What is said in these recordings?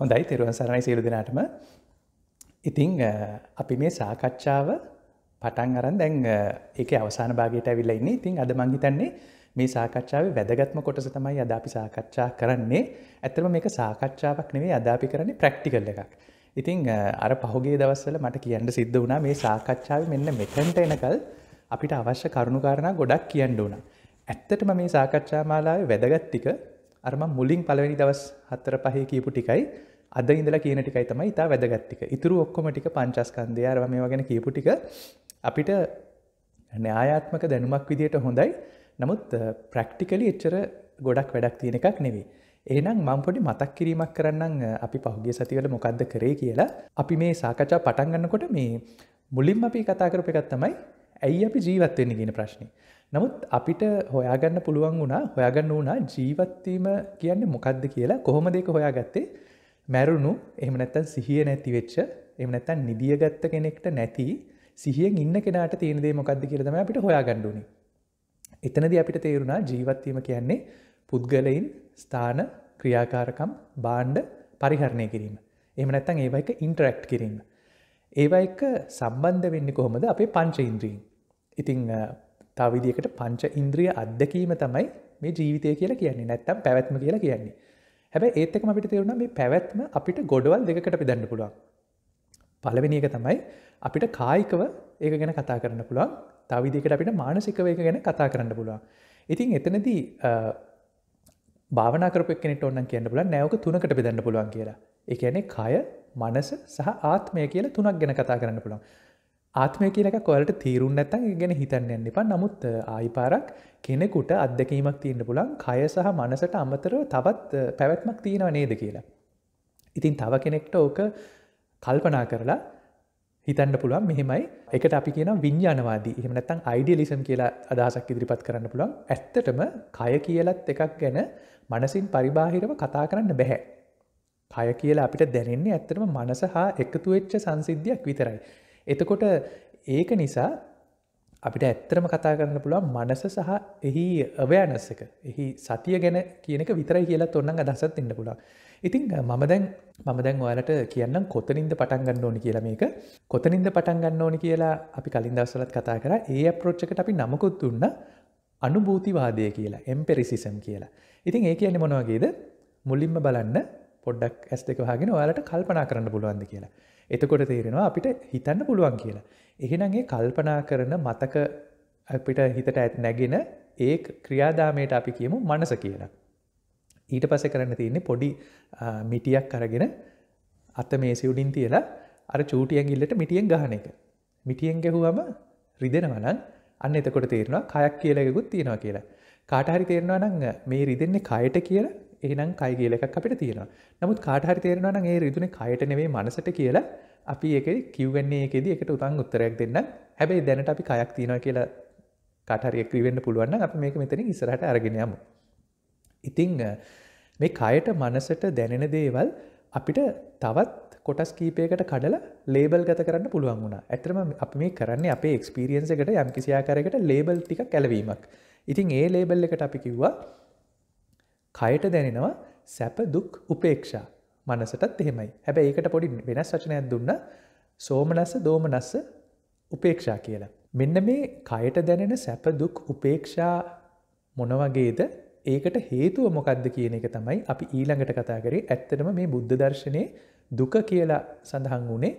හොඳයි තෙරුවන් සරණයි සියලු දෙනාටම ඉතිං අපි මේ සාකච්ඡාව පටන් අරන් දැන් ඒක අවසාන භාගයට ඇවිල්ලයින්නේ ඉතිං අද මංහිතන්නේ මේ සාකච්ඡාව වැදගත්ම කොටස තමයි අදාපි සාකච්ඡා කරන්නේ ඇතරම මේක සාකච්ඡාවක් නෙවේ අදාපි කරන්නේ ප්‍රක්ටිකල් එකක් ඉතිං අර පහුගේ දවස්සල මට කියන්න සිද්ධ වුණා මේ සාකච්ඡාව මෙන්න මෙතැන්ට එනකල් අපිට අවශ්‍ය කරුණුකාරණ ගොඩක් කියන්න ඕන ඇත්තටම මේ සාකච්ඡා මාලාව වැදගත්තික අරම මුලින් පලවෙනි දවස් හත්තර පහහි කියපු ටිකයි අද ඉඳලා කියන ටිකයි තමයි ඉතා වැදගත්තික ඉතුරු ඔක්කොම ටික පංචස්කන්දය අරම මේ වගෙන කියපු ටික අපිට න්‍යායාත්මක දැනුමක් විදියට හොඳයි නමුත් ප්‍රක්ටිකලි එච්චර ගොඩක් වැඩක් තියෙන එකක් නෙවේ ඒනම් මං පොඩි මතක් කිරීමක් කරන්න අපි පහුගේ සතිවල මොකක්ද කරේ කියලා අපි මේ සාකච්ඡා පටන්ගන්නකොට මේ මුලින්ම අපි කතා කරප එකත් තමයි ඇයි අපි ජීවත්වෙන්නේ ගෙන ප්‍රශ්නය නමුත් අපිට හොයාගන්න පුළුවන් වුණා හොයාගන්න වුණා ජීවත්වීම කියන්නේ මොකක්ද කියලා කොහොම දෙක හොයා ගත්තේ මැරුණු එහම නැත්තන් සිහිය නැති වෙච්ච එම නැත්තන් නිදියගත්ත කෙනෙක්ට නැති සිහියෙන් ඉන්න කෙනට තියෙනදේ මොකක්ද කියලදම අපිට හොයාගණ්ඩුනි. එතනද අපිට තේරුණා ජීවත්වීම කියන්නේ පුද්ගලයින් ස්ථාන ක්‍රියාකාරකම් බාණ්ඩ පරිහරණය කිරීම. එම නැත්තන් ඒව එක ඉන්ටරෙක්් කිරීම. ඒව එක සම්බන්ධ වෙන්න කොහොමද අපේ පංච ඉන්ද්‍රීන්. ඉතිං තවිදිකට පංච ඉන්ද්‍රිය අත්දැකීම තමයි මේ ජීවිතය කියලා කියන්නේ නැත්තම් පැවැත්ම කියලා කියන්නේ හැබැ ඒත්තක අපිට තේරුණ මේ පැවැත්ම අපිට ගොඩවල් දෙකට පිදන්න පුළුවන් පළවෙනි එක තමයි අපිට කායිකව ඒක ගැන කතා කරන්න පුළුවන් තවිදිකට අපිට මානසිකව එක ගැන කතා කරන්න පුළුවන් ඉතින් එතනදී භාවනකරපක්නෙට ඔන්න කියන්න පුල නැවක තුනකට බෙදන්න පුළුවන් කියලා එකනේ කය මනස සහ ආත්මය කියලා තුනක් ගැන කතා කරන්න පුළුවන් ආත්මය කියලක කොලට තීරුන් නැතන් ගැන හිතන්න එන්න එපා නමුත් ආයිපාරක් කෙනෙකුට අත්දැකීමක් තියන්න පුලන් කය සහ මනසට අමතරව තවත් පැවැත්මක් තියෙනව නේද කියලා. ඉතින් තව කෙනෙක්ට ඕක කල්පනා කරලා හිතන්න පුළුවන් මෙහෙමයි එකට අපි කියන විඤ්ඥානවාදී එහම නැත්තං අයිඩියලිසම් කියලා අදහසක් ඉදිරිපත් කරන්න පුළුවන් ඇත්තටම කය කියලත් එකක් ගැන මනසින් පරිබාහිරව කතා කරන්න බැහැ. කය කියලා අපිට දැනෙන්නේ ඇත්තටම මනස හා එකතුවෙච්ච සංසිද්ධියක් විතරයි. එතකොට ඒක නිසා අපිට ඇත්තරම කතා කරන්න පුළුවන් මනස සහ එහි අවෑනස්සක එහි සතිය ගැන කියනක විතරයි කියලා ඔන්නන් අදසත් ඉන්න පුළා ඉතින් මම දැන් මම දැන් ඔයාලට කියන්නම් කොතනින්ද පටන්ගන්න ඕනි කියලා මේක කොතනින්ද පටන්ගන්න ඕනි කියලා අපි කලින් දවසලත් කතා කර ඒ අප්‍රෝච්චකට අපි නමකුත් දුන්න අනුභූතිවාදය කියලා එම්පෙරිසිසම් කියලා ඉතින් ඒ කියන්නේ මොනවගේද මුලින්ම බලන්න පොඩ්ඩක් ඇස් දෙක වහගෙන ඔයාලට කල්පනා කරන්න පුළුවන්ද කියලා එතකොට තේරෙනවා අපිට හිතන්න පුළුවන් කියලා. එහෙනගේ කල්පනා කරන මතක අපිට හිතට ඇත් නැගෙන ඒ ක්‍රියාදාමයට අපි කියමු මනස කියලා. ඊට පස කරන්න තියන්නේ පොඩි මිටියක් කරගෙන අත මේ සිවුඩින් තියලා අර චූටියගිල්ලට මිටියෙන් ගහන එක. මිටියෙන් ගැහුවම රිදෙනවනන් අන්න එතකොට තේරෙනවා කයක් කියලෙකුත් තියෙනවා කියලා. කාටහරි තේරෙනවා නං මේ රිදෙන්නේ කයට කියලා එනම් කයි කියල එකක් අපිට තියෙනවා නමුත් කාටහරි තේරෙනවන ඒ රිදුන කයට නෙවේ මනසට කියලා අපි එක කිව්වන්නේ එකෙද එකට උතන් උත්තරයක් දෙන්න හැබැයි දැනට අපි කයක් තියෙනවා කියලා කටරයෙක්‍රවෙන්න පුළුවන් අප මේක මෙතන ඉසරහට අරගෙනයම ඉතිං මේ කයට මනසට දැනෙන දේවල් අපිට තවත් කොටස් කීපයකට කඩලා ලේබල් ගත කරන්න පුළුවන් වුණ ඇතරම අප මේ කරන්නේ අපේ එක්ස්පිරියන්ස එකට යම්කිසියාකරකට ලේබල් ටික කැලවීමක් ඉතින් ඒ ලේබල් එකට අපි කිව්වා කයට දැනෙනවා සැප දුක් උපේක්ෂා මනසටත් එහෙමයි හැබ ඒකට පොඩි වෙනස් වචනයක් දුන්න සෝමනස්ස දෝමනස්ස උපේක්ෂා කියලා. මෙන්න මේ කයට දැනෙන සැප දුක් උපේක්ෂා මොනවගේද ඒකට හේතුව මොකක්ද කියන එක තමයි අපි ඊළඟට කතා කරේ ඇත්තටම මේ බුද්ධ දර්ශනය දුක කියලා සඳහන් වුණේ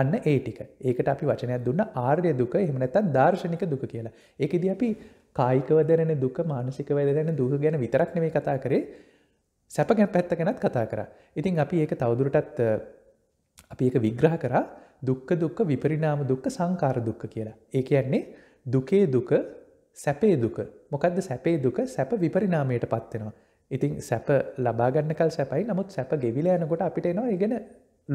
අන්න ඒ ටික ඒකට අපි වචනයක් දුන්න ආර්ය දුක එහමනැතන් දර්ශනික දුක කියලා ඒක දි අපි කායිකවදරෙන දුක මානසික වැදරෙන දුක ගැන විතරක් නෙවේ කතා කරේ සැපගැන් පැත්ත ගැනත් කතා කර ඉතින් අපි ඒක තවදුරටත් අපි ඒක විග්‍රහ කරා දුක්ක දුක්ක විපරිනාම දුක්ක සංකාර දුක්ක කියලා ඒක යන්නේ දුකේ දුක සැපේ දුක මොකක්ද සැපේ දුක සැප විපරිනාමයට පත්වෙනවා ඉතින් සැප ලබාගන්නකල් සැපයි නමුත් සැප ගෙවිල යනකොට අපිට එනවා ඉගෙන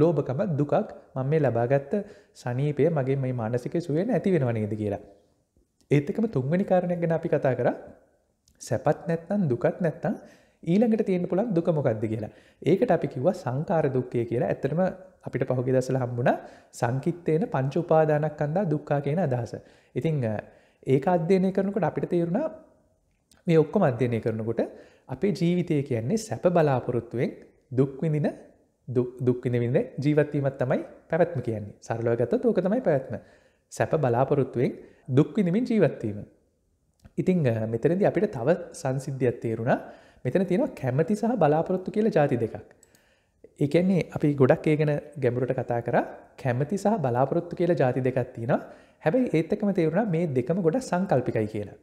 ලෝභකමත් දුකක් මම මේ ලබාගත්ත සනීපය මගේ මේ මානසික සුවෙන ඇති වෙනවා නේද කියලා. ඒත් එකම තුන්වෙනි කාරණයක් ගැන අපි කතා කරා සැපත් නැත්නම් දුකත් නැත්නම් ඊළඟට තියෙන පුළන් දුක මොකක්ද කියලා. ඒකට අපි කිව්වා සංකාර දුක්කය කියලා ඇත්තටම අපිට පහුගේ දසල හම්බුණ සංකිත්තයන පංච උපාදානක් කන්දා දුක්කා කියන අදහස. ඉතිං ඒක අධ්‍යයනය කරනකට අපිට තේරුණා මේ ඔක්කොම අධ්‍යයනය කරනකොට අපේ ජීවිතය කියන්නේ සැප බලාපොරොත්තුවෙන් දුක්විඳින දුක්විඳවිඳ ජීවත්වීමත් තමයි පැවැත්ම කියන්නේ සරලව ගත තෝක තමයි පැවැත්ම සැප බලාපොරොත්තුවෙන් දුක්විඳමින් ජීවත්වීම. ඉතිං මෙතනද අපිට තව සංසිද්ධියත් තේරුණා මෙතන තියෙනවා කැමති සහ බලාපොරොත්තු කියලා ජාති දෙකක්. එකන්නේ අපි ගොඩක් ඒගෙන ගැඹුරට කතා කර කැමති සහ බලාපොරොත්තු කියලා ජාති දෙකක් තියෙන හැබැයි ඒත්තකම තේරුණා මේ දෙකම ගොඩ සංකල්පිකයි කියලා.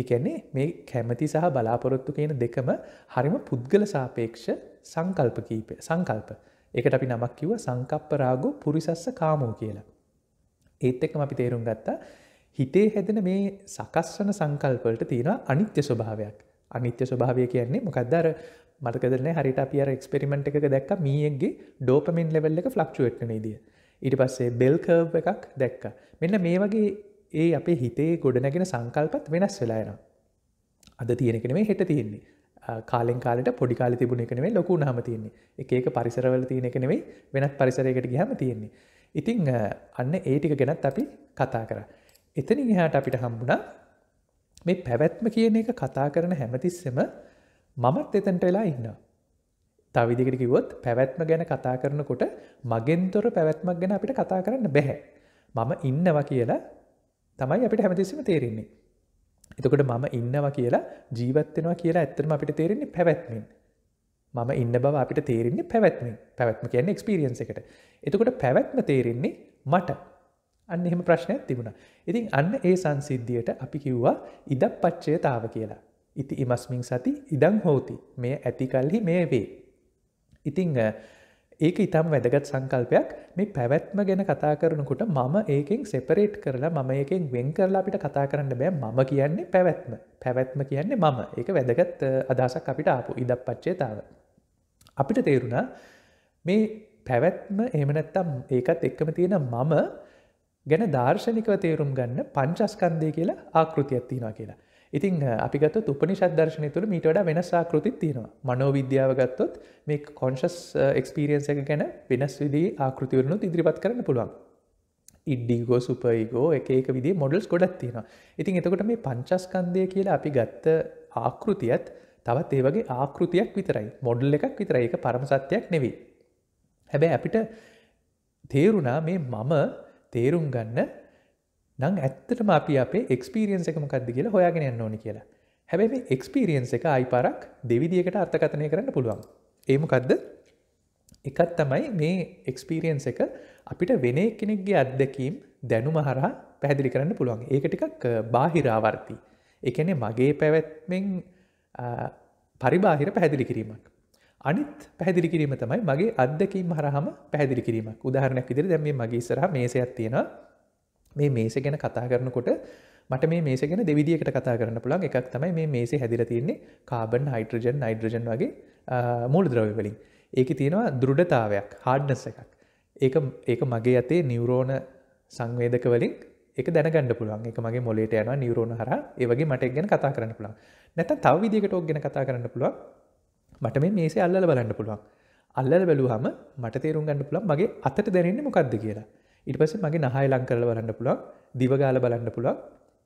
එකන්නේ මේ කැමති සහ බලාපොරොත්තු කියන දෙකම හරිම පුද්ගල සාපේක්ෂ සංකල්ප කීපය සංකල්ප එකට අපි නමක් කිව සංකප්පරාගු පුරිසස්ස කාමෝ කියලා. ඒත් එක්කම අපි තේරුම් ගත්තා හිතේ හැදෙන මේ සකස්වන සංකල්පලට තියෙන අනිත්‍ය ස්වභාවයක් අනිත්‍ය ස්වභාවය කියන්නේ මොකක්දර මතකදන හරිට අපියර එක්ස්පෙරිමෙන්ට් එක දැක්ක මියගේ ඩෝපමින් ලෙවල් එක ෆලක්ෂුවට්න දිය. ඉට පස්සේ බෙල්කර්් එකක් දැක්ක මෙන්න මේ වගේ ඒ අපේ හිතේ ගොඩනැගෙන සංකල්පත් වෙනස් වෙලායනවා. අද තියෙනෙකන මේ හෙට තියෙන්නේ කාලෙන් කාලට පොඩි කාල තිබුණ එකනේ ලොකු නහම තියන්නේ එක එක පරිසරවල තියෙන එක නෙවෙයි වෙනත් පරිසරයකට ගහම තියෙන්නේ. ඉතිං අන්න ඒ ටික ගැනත් අපි කතා කර. එතනින් එහාට අපිට හම්බුණා මේ පැවැත්ම කියන එක කතා කරන හැමතිස්සම මමත් එතන්ට වෙලා ඉන්න. තවිදිකට කිවොත් පැවැත්ම ගැන කතා කරනකොට මගෙන්තොර පැවැත්මක් ගැන අපිට කතා කරන්න බැහැ. මම ඉන්නවා කියලා තමයි අපිට හැමතිස්සම තේරෙන්නේ. එතකොට මම ඉන්නවා කියලා ජීවත්වෙනවා කියලා ඇත්තම අපිට තේරෙන්නේ පැවැත්මින්. මම ඉන්න බව අපිට තේරෙන්නේ පැවැත්මින් පැවැත්ම කියන්නේ එක්ස්පිරියන්ස එකට. එතකොට පැවැත්ම තේරෙන්නේ මට අන්න එහෙම ප්‍රශ්නයක් තිබුණා. ඉතින් අන්න ඒ සංසිද්ධියට අපි කිව්වා ඉදක් පච්චය තාව කියලා. ඉති ඉමස්මින් සති ඉදං හෝති මේ ඇතිකල්හි මේ වේ. ඉතිං ඒක ඉතාම වැදගත් සංකල්පයක් මේ පැවැත්ම ගැන කතා කරනකොට මම ඒකෙන් සෙපරේට් කරලා මම ඒකෙන් වෙන් කරලා අපිට කතා කරන්න බෑ මම කියන්නේ පැවැත්ම පැවැත්ම කියන්නේ මම ඒක වැදගත් අදහසක් අපිට ආපු ඉදක් පච්චේතාව. අපිට තේරුණා මේ පැවැත්ම එහමනැත්තම් ඒකත් එක්කම තියෙන මම ගැන දර්ශනිකව තේරුම් ගන්න පංචස්කන්දය කියලා ආකෘතියක් තියෙනවා කියලා. ඉතින් අපිගත උපනිෂත් දර්ශනය තුළ මීට වඩා වෙනසාකෘතිත් තියෙනවා මනෝ විද්‍යාව ගත්තොත් මේ කොන්ශස් එක්ස්පිරියන්ස එක ගැන වෙනස් විදී ආකෘතිවරණු ඉදිරිපත් කරන්න පුළුවන් ඉඩ්ඩිගෝ සුපයිගෝ එක එක විදි මොඩල්ස් ගොඩක් තියෙනවා ඉතින් එතකොට මේ පංචස්කන්දය කියලා අපි ගත්ත ආකෘතියත් තවත් ඒ වගේ ආකෘතියක් විතරයි මොඩල් එකක් විතරයි එක පරමසත්‍යයක් නෙවී හැබැයි අපිට තේරුණා මේ මම තේරුම් ගන්න දං ඇත්තටම අපි අපේ එක්ස්පිරියන්ස එක මොකක්ද කියලා හොයාගෙන යන්න ඕනි කියලා හැබැයි මේ එක්ස්පිරියන්ස එක අයිපාරක් දෙවිදිකට අර්ථකථනය කරන්න පුළුවන් ඒමකක්ද එකත් තමයි මේ එක්ස්පිරියන්ස එක අපිට වෙන කෙනෙක්ගේ අත්දැකීම් දැනුම හරහා පැහැදිලි කරන්න පුළුවන් ඒක ටිකක් බාහිරාවර්ති එකනෙ මගේ පැවැත්මෙන් පරිබාහිර පැහැදිලි කිරීමක්. අනිත් පැහදිලි කිරීම තමයි මගේ අත්දැකීම් හරහම පැහදිලි කිරීමක් උදාහරණයක් ඉදිරි දැම මගේ සරහ මේසයක් තියෙනවා මේ මේස ගැන කතා කරනකොට මට මේ මේස ගැන දෙවිදිකට කතා කරන්න පුළන් එකක් තමයි මේ මේසේ හැදිර තින්නේ කාබන් හයිට්‍රජන් නයිඩ්‍රජන් වගේ මූල ද්‍රවවලින් ඒක තියෙනවා දෘඩතාවයක් හාඩ්නස එකක් ඒක ඒක මගේ ඇතේ නිවරෝණ සංවේදක වලින් එක දැනගන්න පුළුවන් එක මගේ මොලේට යන නිවරෝණ හර ඒවගේ මට ගැන කතා කරන්න පුළන් නැත තව විදිකට ඔක් ගැන කතා කරන්න පුළුවන් මට මේ මේසේ අල්ල බලන්න පුළුවන් අල්ලල බැලූ හම මට තේරුම් ගන්න පුළන් මගේ අතට දැනන්නේ මොකක්ද කියලා ඉට පස මගේ නහය ලං කරල බලන්න පුළුවන් දිවගාල බලන්න පුළුවන්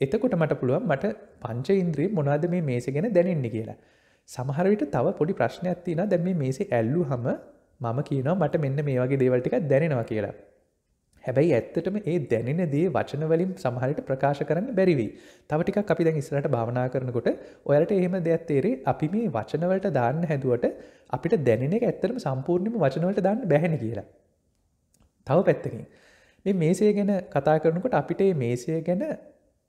එතකොට මට පුළුවන් මට පංච ඉන්ද්‍රී මොනාද මේ මේස ගැෙන දැනෙන්නේ කියලා සමහරවිට තව පොඩි ප්‍රශ්නයක් තින දැ මේ මේසේ ඇල්ලු හම මම කියනවා මට මෙන්න මේ වගේ දේවල්ටික දැනෙනවා කියලා හැබැයි ඇත්තටම ඒ දැනෙන දේ වචනවලින් සමහරට ප්‍රකාශ කරන්න බැරිවී. තවටික අපි දැන් ඉස්රට භාවනා කරනකොට ඔයාලට එහෙම දෙයක් තේරේ අපි මේ වචනවලට දාන්න හැදුවට අපිට දැනෙන එක ඇත්තරම සම්පූර්ණිම වචනවලට දාන්න බැහැන කියලා. තව පැත්තකින්. මේ මේසය ගැන කතා කරනකට අපිට මේසය ගැන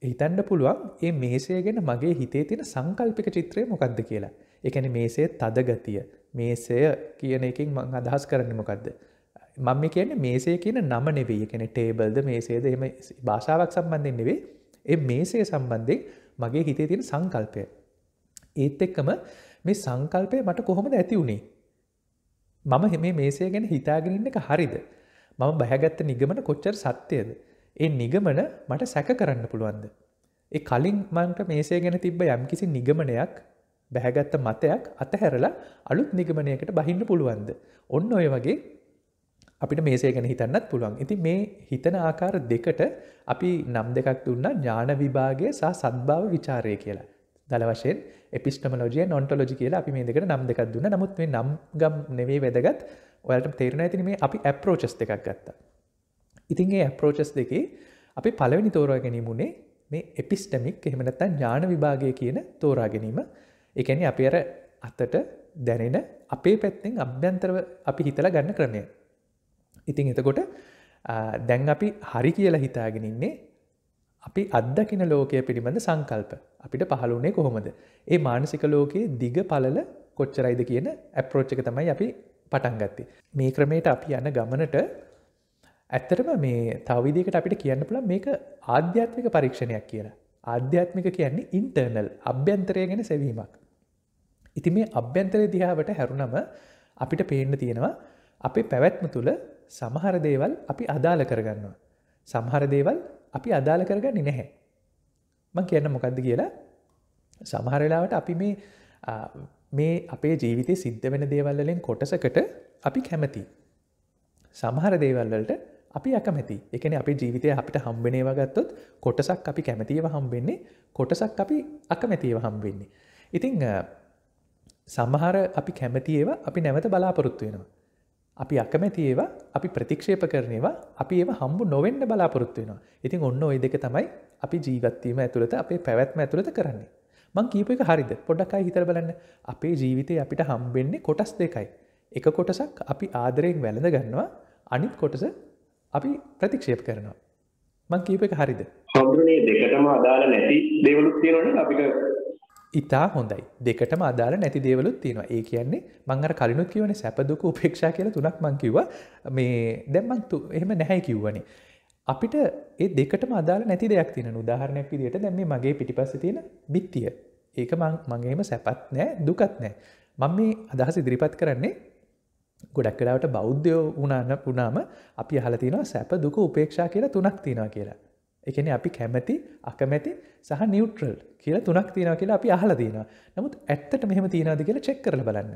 හිතන්ඩ පුළුවන් ඒ මේසය ගැන මගේ හිතේ තියෙන සංකල්පික චිත්‍රය මොකක්ද කියලා එකන මේසේ තදගතිය මේසය කියන එකින් මං අදහස් කරන්න මොකක්ද මම කියන මේසේ කියන නම නෙවෙයි කෙන ටේබල්ද මේසේද එම භාෂාවක් සම්බන්ධෙන් නෙවේ එ මේසේ සම්බන්ධෙන් මගේ හිතේ තියෙන සංකල්පය ඒත් එක්කම මේ සංකල්පය මට කොහොමද ඇති වුණේ මම හෙම මේසේ ගැන හිතාගෙනන්න එක හරිද මම බැහැගත්ත නිගමන කොච්චර සත්‍යයද. ඒ නිගමන මට සැක කරන්න පුළුවන්ද. ඒ කලින් මන්ට මේසේ ගැන තිබ්බ යම්කිසි නිගමනයක් බැහැගත්ත මතයක් අතහැරලා අලුත් නිගමනයකට බහින්න පුළුවන්ද. ඔන්න ඔය වගේ අපිට මේසේ ගැන හිතන්නත් පුළුවන්. ඉති මේ හිතන ආකාර දෙකට අපි නම් දෙකක් දුන්න ඥාන විභාගය සහ සත්භාව විචාරය කියලා. දලවශයෙන් එපිස්ටමලෝජිය නොන්ටලෝජි කියලා අපි මේ දෙකට නම් දෙකක් දුන්න නමුත් මේ නම් ගම් නෙවේ වැදගත් ඔයාලට තේරෙන ඇතින මේ අපි ඇප්‍රෝචස් දෙකක් ගත්තා. ඉතින්ගේ ඇප්‍රෝචස් දෙකේ අපි පළවෙනි තෝරා ගැනීමුණේ මේ එපිස්ටමික් එහෙමනත්ත ඥාන විභාගය කියන තෝරා ගැනීම එකැනි අපි අර අතට දැනෙන අපේ පැත්තෙන් අභ්‍යන්තරව අපි හිතලා ගන්න ක්‍රමය. ඉතින් එතකොට දැන් අපි හරි කියලා හිතාගෙනන්නේ අපි අත්දකින ලෝකය පිළිබඳ සංකල්ප අපිට පහළුනේ කොහොමද. ඒ මානසික ලෝකයේ දිග පලල කොච්චරයිද කියන ඇප්‍රෝච්චක තමයි අපි පටන්ගත්ති. මේ ක්‍රමයට අපි යන ගමනට ඇත්තටම මේ තවවිදිකට අපිට කියන්න පුළ මේක ආධ්‍යාත්මික පරීක්ෂණයක් කියලා. ආධ්‍යාත්මික කියන්නේ ඉන්ටර්නල් අභ්‍යන්තරය ගැෙන සැවීමක්. ඉති මේ අභ්‍යන්තරය දිහාාවට හැරුණම අපිට පේන්න තියෙනවා අපේ පැවැත්ම තුළ සමහර දේවල් අපි අදාළ කරගන්නවා. සමහර දේවල් අපි අදාළ කරගන්න නැහැ. මං කියන්න මොකක්ද කියලා සමහරලාවට අපි මේ මේ අපේ ජීවිතය සිද්ධ වෙන දේවල්ලෙන් කොටසකට අපි කැමති. සමහර දේවල්වලට අපි අකමැති එකන අපි ජීවිතය අපිට හම්බෙනේව ගත්තොත් කොටසක් අපි කැමතිව හම්බෙන්නේ කොටසක් අපි අකමැතිව හම්බෙන්නේ. ඉතිං සමහර අපි කැමතිඒව අපි නැවත බලාපොරොත්තු වෙනවා. අපි අකමැති ඒවා අපි ප්‍රතික්ෂේප කරනවා අපි ඒ හම්බු නොවෙන්න බලාපොරොත්තුවෙනවා ඉතින් ඔන්න ඔය දෙක තමයි අපි ජීවත්වීම ඇතුළත අපේ පැවැත්ම ඇතුළත කරන්නේ මං කීප එක හරිද පොඩ්ඩක්කයි හිතර බලන්න අපේ ජීවිතය අපිට හම්බෙන්නේ කොටස් දෙකයි එක කොටසක් අපි ආදරයෙන් වැළඳ ගන්නවා අනිත් කොටස අපි ප්‍රතික්ෂේප කරනවා මං කීප එක හරිද හඳුනේ දෙකටම අදාළ නැති දෙවලුත් තියෙනවනේ අපිට ඉතා හොඳයි දෙකටම අදාල නැති දේවලුත් තියෙනවා ඒ කියන්නේ මං අර කලිනුත් කියවන සැපදුක උපේක්ෂා කියල තුනක් මංකිව මේ දැම්මන්තු එහෙම නැහැ කිව්වනේ. අපිට ඒ දෙකට මදාල නැති දෙයක් තින උදාහරණයක් විදිට දැම මගේ පිටිපස්ස තියෙන බිත්තිය ඒක මගේම සැපත් නෑ දුකත් නෑ. මං මේ අදහස ඉදිරිපත් කරන්නේ ගොඩක් කලාවට බෞද්ධයෝ වනාන්න පුනාම අපි හලතිනවා සැප දුක උපේක්ෂා කියලා තුනක් තියෙනවා කියලා. එකන අපි කැමැති අකමැති සහ නිියුට්‍රල් කියලා තුනක් තියෙනවා කියලා අපි අහලා තියෙනවා. නමුත් ඇත්තට මෙහෙම තියෙනවද කියලා චෙක් කරලා බලන්න.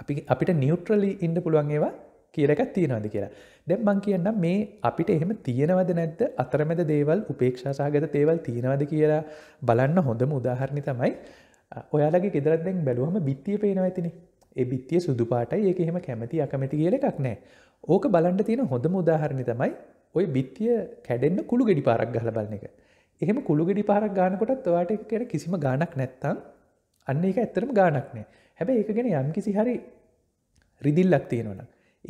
අපි අපිට නියුට්‍රලි ඉන්න පුළුවන් ඒවා කියලා එකක් තියෙනවද කියලා. දැන් මං කියන්නම් මේ අපිට එහෙම තියෙනවද නැද්ද අතරමැද දේවල් උපේක්ෂා සහගත දේවල් තියෙනවද කියලා බලන්න හොඳම උදාහරණي තමයි ඔයාලගේ ගෙදරත් දැන් බැලුවම බිත්තිය පේනවා ඇතිනේ. ඒ බිත්තිය සුදු පාටයි ඒක එහෙම කැමති අකමැති කියලා එකක් නැහැ. ඕක බලන්න තියෙන හොඳම උදාහරණي තමයි ওই බිත්තිය කැඩෙන්න කුළු ගෙඩි පාරක් ගහලා බලන එක. එහෙම කුළුගෙඩි පහරක් ගානකොටත් ඔයාට කර කිසිම ගානක් නැත්තං අන්න එක ඇත්තරම ගානක් නෑ හැබැ ඒක ගැෙන යම් කිසි හරි රිදිල්ලක් තියෙනවන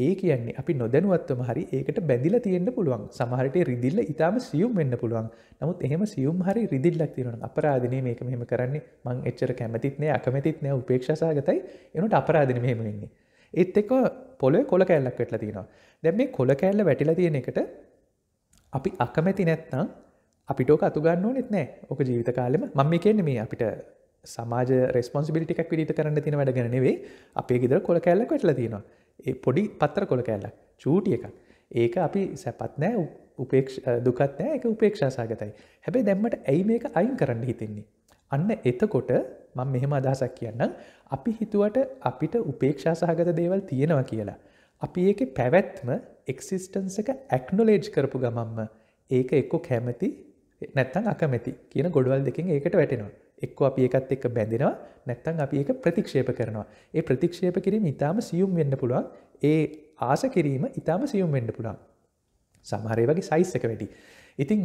ඒ කියන්නේ අපි නොදැනුවත්වම හරි ඒකට බැඳිල තියෙන්න්න පුළුවන් සමහරට රිදිල්ල ඉතාම සියුම් වෙන්න පුළුවන් නමුත් එහම සියුම් හරි රිදිල්ලක් තියෙනවන අපරාධනය මේක මෙහම කරන්නේ මං එච්චර කැමතිත්නය අකමැතිත් නෑ උපේක්ෂසාගතයි එනට අපරාධන මෙහෙම වෙන්නේ ඒත් එක්ක පොලො කොල කෑල්ලක් වෙටලා තියෙනවා දැම් මේ කොල කෑල්ල වැටිලා තියෙන එකට අපි අකමැති නැත්නම් අපිටෝක අතුගන්න ඕනෙත් නෑ ඕක ජීවිත කාලෙම මම කියන්නේ මේ අපිට සමාජ රෙස්පොන්සිිබිටිකක් විඩිට කරන්න තින වැඩ ගැනවේ අපේ ගෙදර කොළ කැල්ලක් වැටල තියෙනවා ඒ පොඩි පත්තර කොළ කැල්ලක් චූටිය එකක් ඒක අපි සැපත් නෑ උපේක්ෂ දුකත් නෑ එක උපේක්ෂා සාගතයි හැබැයි දැම්මට ඇයි මේක අයින් කරන්න හිතෙන්නේ අන්න එතකොට මං මෙහෙම අදහසක් කියන්න අපි හිතුවට අපිට උපේක්ෂා සහගත දේවල් තියෙනවා කියලා අපි ඒක පැවැත්ම එක්සිිස්ටන්ස එක ඇක්නොලේජ් කරපු ගමම්ම ඒක එක්කො කැමති නැත්තං අකමැති කියන ගොඩවල් දෙකින් ඒකට වැටෙනවා එක්ක අප ඒකත් එක්ක බැඳෙනවා නැත්තං අපි ඒක ප්‍රතික්ෂේප කරනවා ඒ ප්‍රතික්ෂේප කිරීම ඉතාම සියුම් වෙන්න පුළුවන් ඒ ආස කිරීම ඉතාම සියුම් වෙන්න පුළුවන් සමහරය වගේ සයිස් එක වැඩි ඉතිං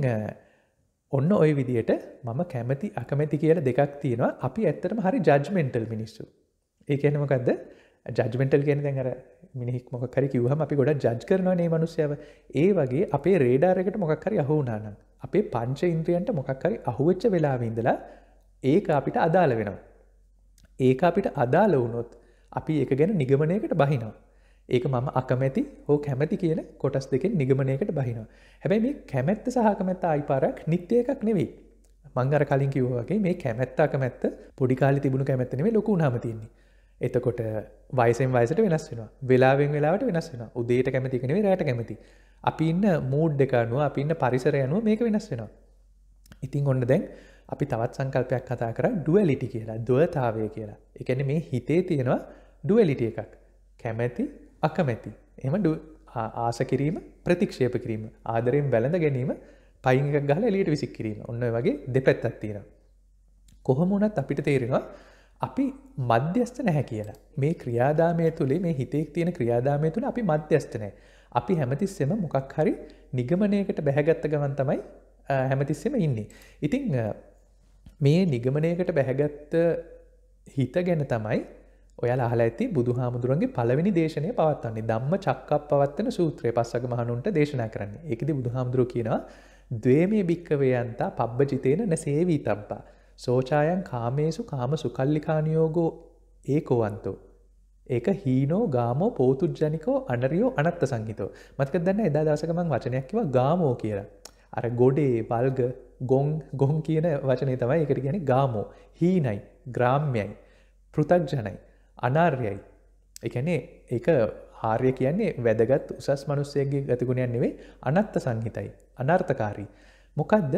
ඔන්න ඔය විදියට මම කැමති අකමැති කියල දෙකක් තියෙනවා අපි ඇත්තටම හරි ජජ්මෙන්ටල් මිනිස්සු ඒකනමකක්ද ජජ්මෙන්ටල් කියන දැන් අර මිනික් මොකරි කිව්හම අපි ගොඩ ජජ් කරනවා නේ මනුස්සයව ඒ වගේ අපේ රේඩාරකට මොකක්කරි අහුනානම් අපේ පංච ඉන්ද්‍රියන්ට මොකක්කරි අහුවච්ච වෙලාවඉඳලා ඒක අපිට අදාළ වෙනවා. ඒක අපිට අදාළ වුණොත් අපි ඒක ගැන නිගමනයකට බහිනවා. ඒක මම අකමැති හෝ කැමැති කියන කොටස් දෙකෙන් නිගමනයකට බහිනවා. හැබැයි මේ කැමැත්ත සහකමැත්ත අයිපාරක් නිත්‍ය එකක් නෙවෙයි. මංගර කලින් කිව්වාගේ මේ කැමැත්ත අකමැත්ත පොඩිකාලි තිබුණු කැමැත්තනේ ලොකු නාමතින්නේ. එතකොට වයිසෙන් වයිසට වෙනස් වෙනවා වෙලාවෙන් වෙලාට වෙනස් වෙන උදේට කැමතිකනේ රෑට කැමති අපි ඉන්න මූඩ් එකනුව අපි ඉන්න පරිසරයනුව මේක වෙනස් වෙනවා. ඉතින් ඔන්න දැන් අපි තවත් සංකල්පයක් කතා කර ඩුවලිටි කියලා දුවතාවය කියලා එකන මේ හිතේ තියෙනවා ඩුවලිටිය එකක් කැමැති අකමැති එම ආස කිරීම ප්‍රතික්ෂේප කිරීම ආදරයෙන් බැලඳ ගැනීම පයිංග ගල එලියට විසික් කිරීම ඔන්න වගේ දෙපැත්තත් තියෙන. කොහොමුණත් අපිට තේරෙනවා අපි මධ්‍යස්ත නැහැ කියලා මේ ක්‍රියාදාමය තුළේ මේ හිතෙක් තියෙන ක්‍රියාදාමය තුළ අපි මධ්‍යස්තනෑ අපි හැමතිස්සෙම මොකක් හරි නිගමනයකට බැහැගත්ත ගමන් තමයි හැමතිස්සෙම ඉන්නේ. ඉතිං මේ නිගමනයකට බැහැගත්ත හිත ගැන තමයි ඔයලා අහලා ඇති බුදු හාමුදුරන්ගේ පළවෙනි දේශනය පවත්වන්නේ දම්ම චක්කක් පවත්වන සූත්‍රය පස්සක මහනුන්ට දේශනා කරන්නේ එකද බුදු හාමුදුරුව කියනවා දේ මේ භික්කවයන්තා පබ්බ ජිතයන නැසේවී තබ්බා. සෝචායන් කාමේසු කාම සුකල්ලිකානයෝගෝ ඒකෝවන්තෝ ඒක හීනෝ ගාමෝ පෝතුජ්ජනිකෝ අනරියෝ අනත්ත සංහිතෝ මතක දන්න එදා දවසකමං වචනයක්කිව ගාමෝ කියලා. අර ගොඩේ බල්ග ගොන් ගොන් කියන වචනය තමයි එකට ගැන ගාමෝ හීනයි ග්‍රාම්යයි පෘතක්ජනයි අනාර්යයි එකනේ ඒ ආර්ය කියන්නේ වැදගත් උසස් මනුස්සයගේ ගතිගුණයන් නෙවේ අනත්ත සංහිතයි අනර්ථකාරී. මොකක්ද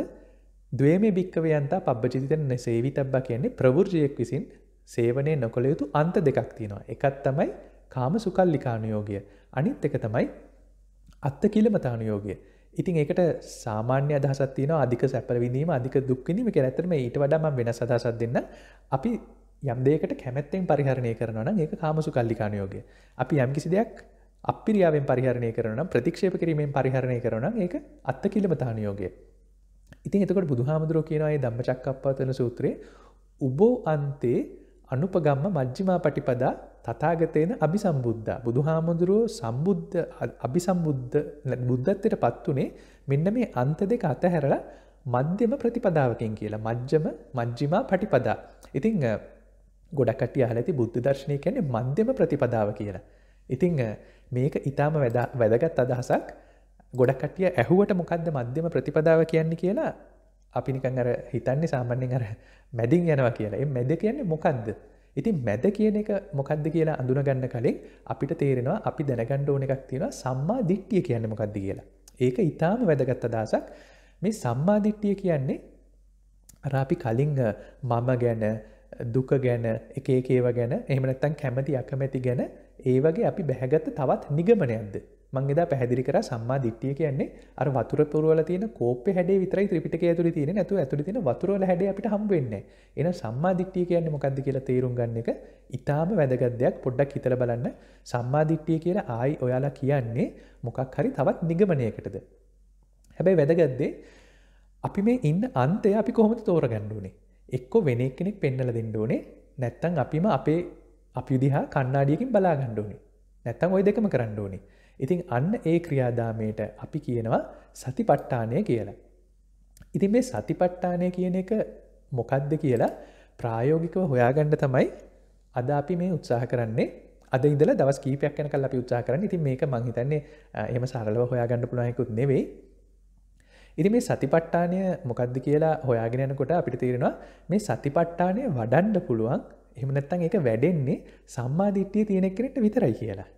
දේ භික්කවයන්තා පබ්ජිතන සේවි තබ්බා කියන්නේ ප්‍රවෘජයෙක් විසින් සේවනය නොකළ යුතු අන්ත දෙකක් තියෙනවා. එකත් තමයි කාම සුකල්ලිකානුයෝගය. අනිත් එක තමයි අත්ත කිලමතානුයෝගය. ඉතින් ඒකට සාමාන්‍ය අදහසත් තියෙන අධික සැපලවිඳීම අධික දුක්කිනීම කෙන ඇතරම ඊට වඩාම වෙන සදහසත් දෙන්න අපි යම්දේකට කැමැත්තෙන් පරිහරණය කරනවන ඒ කාමසු කල්ලිකානයෝගය. අපි යම්කිසි දෙයක් අපිරියාවෙන් පරිහරණය කරන ප්‍රතික්ෂේප කිරීමෙන් පරිහරණය කරන ඒක අත්ත කිලමතානයෝගය. ඉතින් එතකට බුදුහාමුදුරුව කියනවායි දම්ම චක්කප්පාතන සූත්‍රයේ උබෝ අන්තේ අනුපගම්ම මජ්ජිමා පටිපදා තතාගතයන අභිසම්බුද්ධ බුදුහාමුදුරුවෝ සම්බුද්ධ අභිසම්බුද්ධ බුද්ධත්තයට පත්වනේ මෙන්න මේ අන්ත දෙක අතහැරල මධ්‍යම ප්‍රතිපදාවකින් කියලා මජ්ජම මජ්ජිමා පටිපදා. ඉතිං ගොඩක්ටිය හලති බුද්ධ දර්ශනය කැනෙ මධ්‍යම ප්‍රතිපදාව කියලා. ඉතිං මේක ඉතාම වැදගත් අදහසක් ගොඩක්ටිය ඇහුවට මොකක්ද මධ්‍යම ප්‍රතිපදාව කියන්නේ කියලා අපිනිකං අර හිතන්නේ සාමන්‍යෙන් අර මැදින් යනවා කියලා මැද කියන්නේ මොකක්ද ඉතින් මැද කියන එක මොකක්ද කියලා අඳුනගන්න කලින් අපිට තේරෙනවා අපි දැනගණ්ඩ ඕන එකක් තියෙන සම්මා දිට්ටිය කියන්න මොකක්ද කියලා. ඒක ඉතාම වැදගත්ත දසක් මේ සම්මාධිට්ටිය කියන්නේ අරාපි කලින් මම ගැන දුක ගැන එකඒකේව ගැන එහමනත්තන් කැමති අකමැති ගැන ඒ වගේ අපි බැහැගත්ත තවත් නිගමනයක්ද මංගෙදා පැහදිරි කර සම්මා දිට්ටිය කියන්නේ අර වතුර පුරුවල තියෙන කෝප හැඩේ විතරයි ත්‍රිපිටක ඇතුළේ තියෙන නැතු ඇතුළේ තියෙන වතුරවල හැඩේ අපිට හම්බ වෙන්නේ නැහැ. එහෙනම් සම්මා දිට්ටිය කියන්නේ මොකද්ද කියලා තේරුම් ගන්න එක ඊටාම වැදගත් දෙයක් පොඩ්ඩක් හිතලා බලන්න. සම්මා දිට්ටිය කියලා ආයි ඔයාලා කියන්නේ මොකක් හරි තවත් නිගමනයකටද? හැබැයි වැදගත් දේ අපි මේ ඉන්න අන්තය අපි කොහොමද තෝරගන්න ඕනේ? එක්කෝ වෙන එක්කෙනෙක් පෙන්නලා දෙන්න ඕනේ. නැත්තම් අපිම අපේ අපි දිහා කණ්ණාඩියකින් බලා ගන්න ඕනේ. නැත්තම් ওই දෙකම කරන්න ඕනේ. ඉතින් අන්න ඒ ක්‍රියාදාමයට අපි කියනවා සතිපට්ඨානය කියලා. ඉතින් මේ සතිපට්ඨානය කියන එක මොකක්ද කියලා ප්‍රායෝගිකව හොයාගන්න තමයි අද අපි මේ උත්සාහ කරන්නේ අද ඉදල දවස් කීපයක් යන කල් අපි උත්සා කරන්න ඉතින් මේක මංහිතන්නේ එහම සරලව හොයාගන්න පුළහයකුත් නෙවෙයි. ඉරි මේ සතිපට්ඨානය මොකක්ද කියලා හොයාගෙනනකොට අපිට තේරෙනවා මේ සතිපට්ඨානය වඩන්ඩ පුළුවන් එහමනත්තන් එක වැඩෙන්නේ සම්මාධිට්්‍යය තියෙනෙක්කෙනෙට විතරයි කියලා.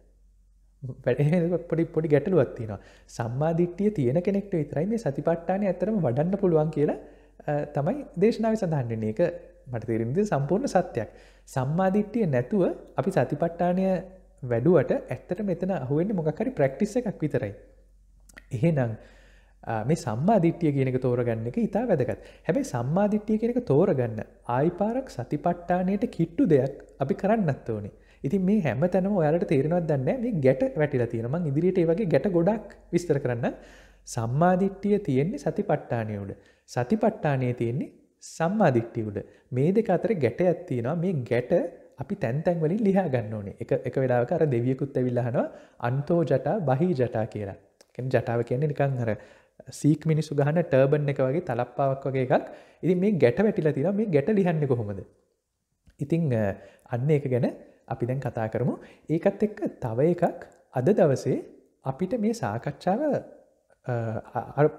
පොඩි පොඩි ගැටලුවත් තියෙනවා සම්මාධිට්්‍යිය තියෙන කෙනෙක්ට විතරයි මේ සතිපට්ටානය ඇතරම වඩන්න පුළුවන් කියලා තමයි දේශනාව සඳහන්න්නේ එක මට තේරෙනද සම්පූර්ණ සත්‍යයක් සම්මාධිට්්‍යිය නැතුව අපි සතිපට්ටානය වැඩුවට ඇත්තට මෙතන අහුවෙන්න්න මොකරි ප්‍රක්ටිස එකක් විතරයි එහෙනම් මේ සම්මාධිට්්‍යිය කියනක තෝරගන්න එක ඉතා වැදගත් හැබැයි සම්මාධිට්්‍යිය කෙනෙක තෝරගන්න ආයිපාරක් සතිපට්ටානයට කිට්ටු දෙයක් අපි කරන්නත් ඕනේ ඉතින් මේ හැම තැනම ඔයාලට තේරෙනවත් දන්න මේ ගැට වැටිලා තියෙනම ඉදිරියට වගේ ගැට ගොඩක් විස්තර කරන්න සම්මාධිට්ටිය තියෙන්නේ සති පට්ටානය උඩ සති පට්ටානය තියෙන්නේ සම්මාධික්්ටිය උඩ මේ දෙක අතර ගැට ඇත්තිනවා මේ ගැට අපි තැන්තැන්වලින් ලිහා ගන්න ඕනේ එක එක වෙලාවක අර දෙවියකුත් ඇවිල්ලහනවා අන්තෝ ජටා බහි ජටා කියලා ජටාව කියන්නේ නිකං හර සීක් මිනිසු ගහන ටර්බන් එක වගේ තලප්පාවක් වගේ එකක් ඉතින් මේ ගැට වැටිලා තින මේ ගැට ලිහන්න කොහොමද ඉතිං අන්න එක ගැන අපි දැන් කතා කරමු ඒකත් එක්ක තව එකක් අද දවසේ අපිට මේ සාකච්ඡාව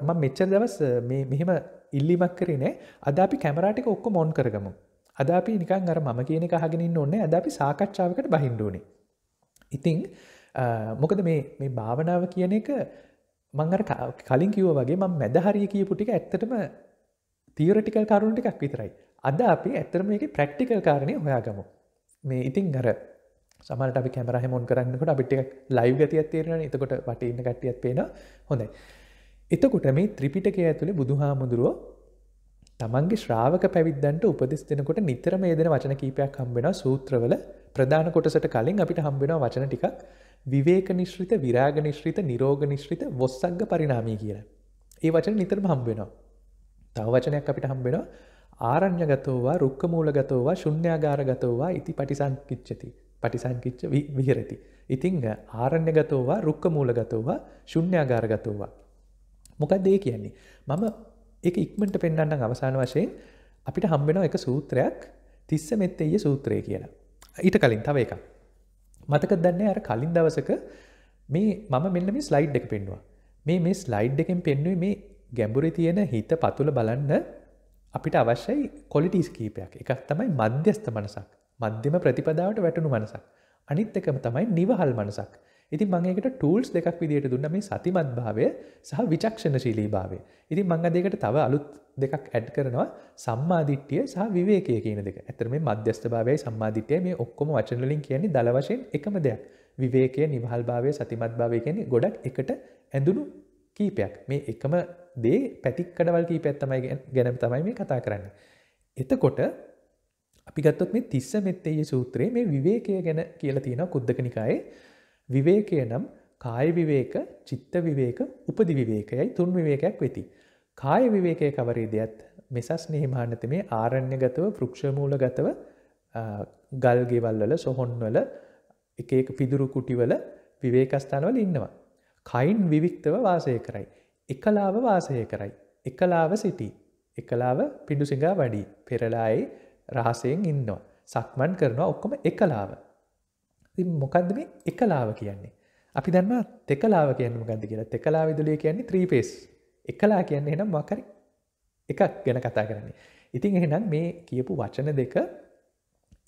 ම මෙච්චර දවස් මෙහෙම ඉල්ලිමක් කරනේ අද අපි කැමරාටික ඔක්කො මොන් කරගමු අද අපි නිකන් අර මම කියන කහගෙනින් ඔන්න අද අපි සාකච්ඡාවකට බහින්ඩුවනි ඉතිං මොකද මේ භාවනාව කියන එක මංගර කලින් කිව වගේ ම මැදහරිය කියපු ටික ඇත්තටම තීරටිකල් කරුණටිකක් විතරයි අද අපි ඇත්තරම මේ ප්‍රක්ටිකල් කාරණය හොයාගමු මේ ඉතින් අර සමට අපි කැමරහ මොන් කරන්නකට අපිට ලයිව් ගතියක් තේරෙන එතකොට වටඉන්න ගටියත් පේෙන හොඳයි. එතකොට මේ ත්‍රිපිටකය ඇතුළේ බුදුහාමුදුරුව තමන්ගේ ශ්‍රාවක පැවිද්දන්ට උපදෙස් දෙනකොට නිතරම යදෙන වචන කීපයක් හම්බෙන සූත්‍රවල ප්‍රධාන කොටසට කලින් අපිට හම්බෙන වචන ටිකක් විවේක නිශ්‍රිත විරාග නිශ්‍රිත නිරෝග නිශ්‍රිත වොස්සක්ග පරිනාමී කියලා. ඒ වචන නිතරම හම්බෙනවා. තව වචනයක් අපිට හම්බෙනවා ආරණ්‍යගතෝවා රුක්කමූලගතෝවා ශුන්‍යාගාරගතෝවා ඉති පටිසංකිච්චති පටිසංකිච්ච විහරති. ඉතිං ආරණ්‍යගතෝවා රුක්කමූලගතෝවා ශුන්‍යාගාරගතෝවා. මොකක්ද ඒ කියන්නේ. මම එක ඉක්මට පෙන්න්නන්න අවසාන වශයෙන් අපිට හම්බෙන එක සූත්‍රයක් තිස්ස මෙත් එය සූත්‍රය කියලා. ඊට කලින් තව එක. මතක දන්නේ අර කලින් දවසක මේ මම මෙන්න මේ ස්ලයිඩ් එක පෙන්වා. මේ මේ ස්ලයිඩ් එකෙන් පෙන්නුවේ මේ ගැඹුරි තියෙන හිත පතුළ බලන්න අපිට අවශ්‍යයි කොලිටිස් කීපයක් එකක් තමයි මධ්‍යස්ථ මනසක් මධ්‍යම ප්‍රතිපදාවට වැටනු මනසක් අනිත් එකම තමයි නිවහල් මනසක් ඉති මංකට ටූල්ස් දෙකක් විදියට දුන්න මේ සතිමත් භාවය සහ විචක්ෂණ ශීලී භාවය ඉති මංග දෙකට තව අලුත් දෙකක් ඇඩ් කරනවා සම්මාධිට්්‍යය සහ විවේකය කියන දෙක ඇතර මේ මධ්‍යස්ථ භාවය සම්මාධිට්‍යය මේ ඔක්කොම වචනලින් කියන්නේ දලවශයෙන් එකම දෙයක් විවේකය නිවහල් භාවය සතිමත් භාවය කියන්නේ ගොඩක් එකට ඇඳුණු කීපයක් මේ එකම දේ පැතික්කඩවල් කීපයක් තමයි ගැන තමයි මේ කතා කරන්න. එතකොට අපි ගත්තොත් මේ තිස්ස මෙත්තේය සූත්‍රයේ මේ විවේකය ගැන කියලා තියෙන කුද්දක නිකායේ විවේකය නම් කාය විවේක චිත්ත විවේක උපදි විවේකයයි තුන් විවේකයක් වෙති. කාය විවේකය කවරේදයත් මෙසස් නහිමානත මේ ආරණ්‍ය ගතව ප්‍රක්ෂමූල ගතව ගල්ගෙවල්වල සොහොන්වල එක පිදුරු කුටිවල විවේකස්ථානවල ඉන්නවා. කයින් විවික්තව වාසය කරයි. එකලාව වාසය කරයි. එකලාව සිටි. එකලාව පිඩුසිඟා වඩි පෙරලායි රහසයෙන් ඉන්නවා. සක්මන් කරනවා ඔක්කොම එකලාව. මොකක්ද මේ එකලාව කියන්නේ. අපි දන්නවා තෙකලාව කියන්නම ගද කියලා තෙකලා විදුලිය කියන්නේ ත්‍රීපේස් එකලා කියන්නේ එනම් මකරි එකක් ගැන කතා කරන්නේ ඉතින් එහෙනම් මේ කියපු වචන දෙක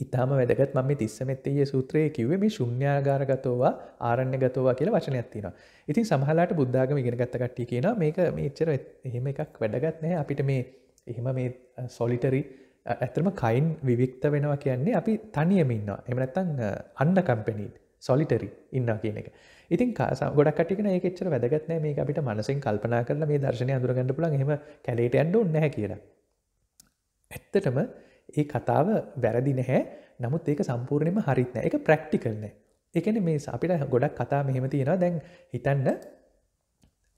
ඉතාම වැදගත් මම තිස්සමත්තයේ සූත්‍රය කිවේ මේ ශුන්‍යාගාර ගතෝවා ආරණ්‍ය ගතවා කියලා වචනයක් තියෙනවා ඉතින් සමහලාට බුද්ධාගම ඉගෙනගත්ත කට්ටි කියන මේක මේච්චර එහෙම එකක් වැඩගත් නෑ අපිට මේ එහෙම මේ සොලිටරි ඇතරම කයින් විවික්ත වෙනවා කියන්නේ අපි තනියම ඉන්නවා එමනැත්තං අන්න කම්පනීට සොලිටරි ඉන්න කියන එක ඉතින් කාසා ගොඩක්ටින ඒකෙච්චර වැදගත්නෑ මේ අපිට මනසින් කල්පනා කරලා මේ දර්ශනය අදුරගන්න පුලන් හෙම කැලේට ඇන්ඩ නැහැ කියලා ඇත්තටම ඒ කතාව වැරදි නැහැ නමුත් ඒක සම්පූර්ණයම හරිත්න එක ප්‍රක්ටිකල්න එකන මේ අපිට ගොඩක් කතා මෙහෙම තියෙනවා දැන් හිතන්න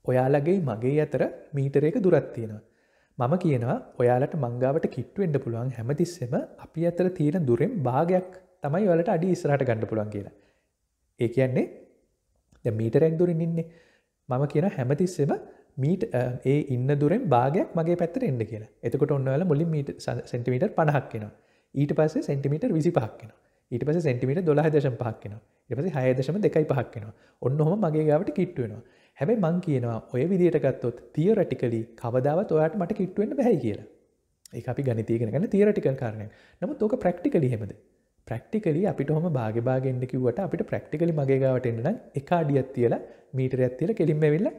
ඔයාලගේ මගේ අතර මීටරයක දුරත්තියෙනවා මම කියනවා ඔයාලට මංගාවට කිට්ටුවෙන්ඩ පුළුවන් හැමතිස්සෙම අපි අතර තියෙන දුරෙන් භාගයක් තමයි ඔලට අඩි ඉස්රට ගණඩ පුළන් කියලා ඒ කියන්නේ මීටරැක් දුරින් ඉන්නේ මම කියන හැමතිස්සෙම මීට ඒ ඉන්න දුරෙන් භාගයක් මගේ පැත්තර එන්න කියලා එතකොට ඔන්නවල මුලින් මීට සෙන්ටිමීට පණහක් කෙනවා ඊට පස්සේ සෙන්ටිමීට විසි පහක්ෙන ඊට පස සෙන්ටිමීට දොලා දශම පහක්ෙන එපස හයදශම දෙකයි පහක්ෙනවා ඔන්න හොම මගේ ගාවට කිට්ටුවෙනවා හැබැයි මං කියනවා ඔය විදියට ගත්තොත් තියරටිකලි කවදාවත් ඔයාට මට කිට්ටුවෙන් බැහැ කියලා ඒ අපි ගනිතයගෙන ගන්න තියරටිකල් කාරණය නමුත් ඕක ප්‍රක්ටිකලි හෙමද ප්‍රක්ටිකලි අපිට හොම භාගභාගෙන්න්න කිවට අපිට ප්‍රක්ටිකලි මගේ ගාවට එන්න එක අඩියත් තියලා මීටරයක් තියල කෙලින්ම වෙල්ලා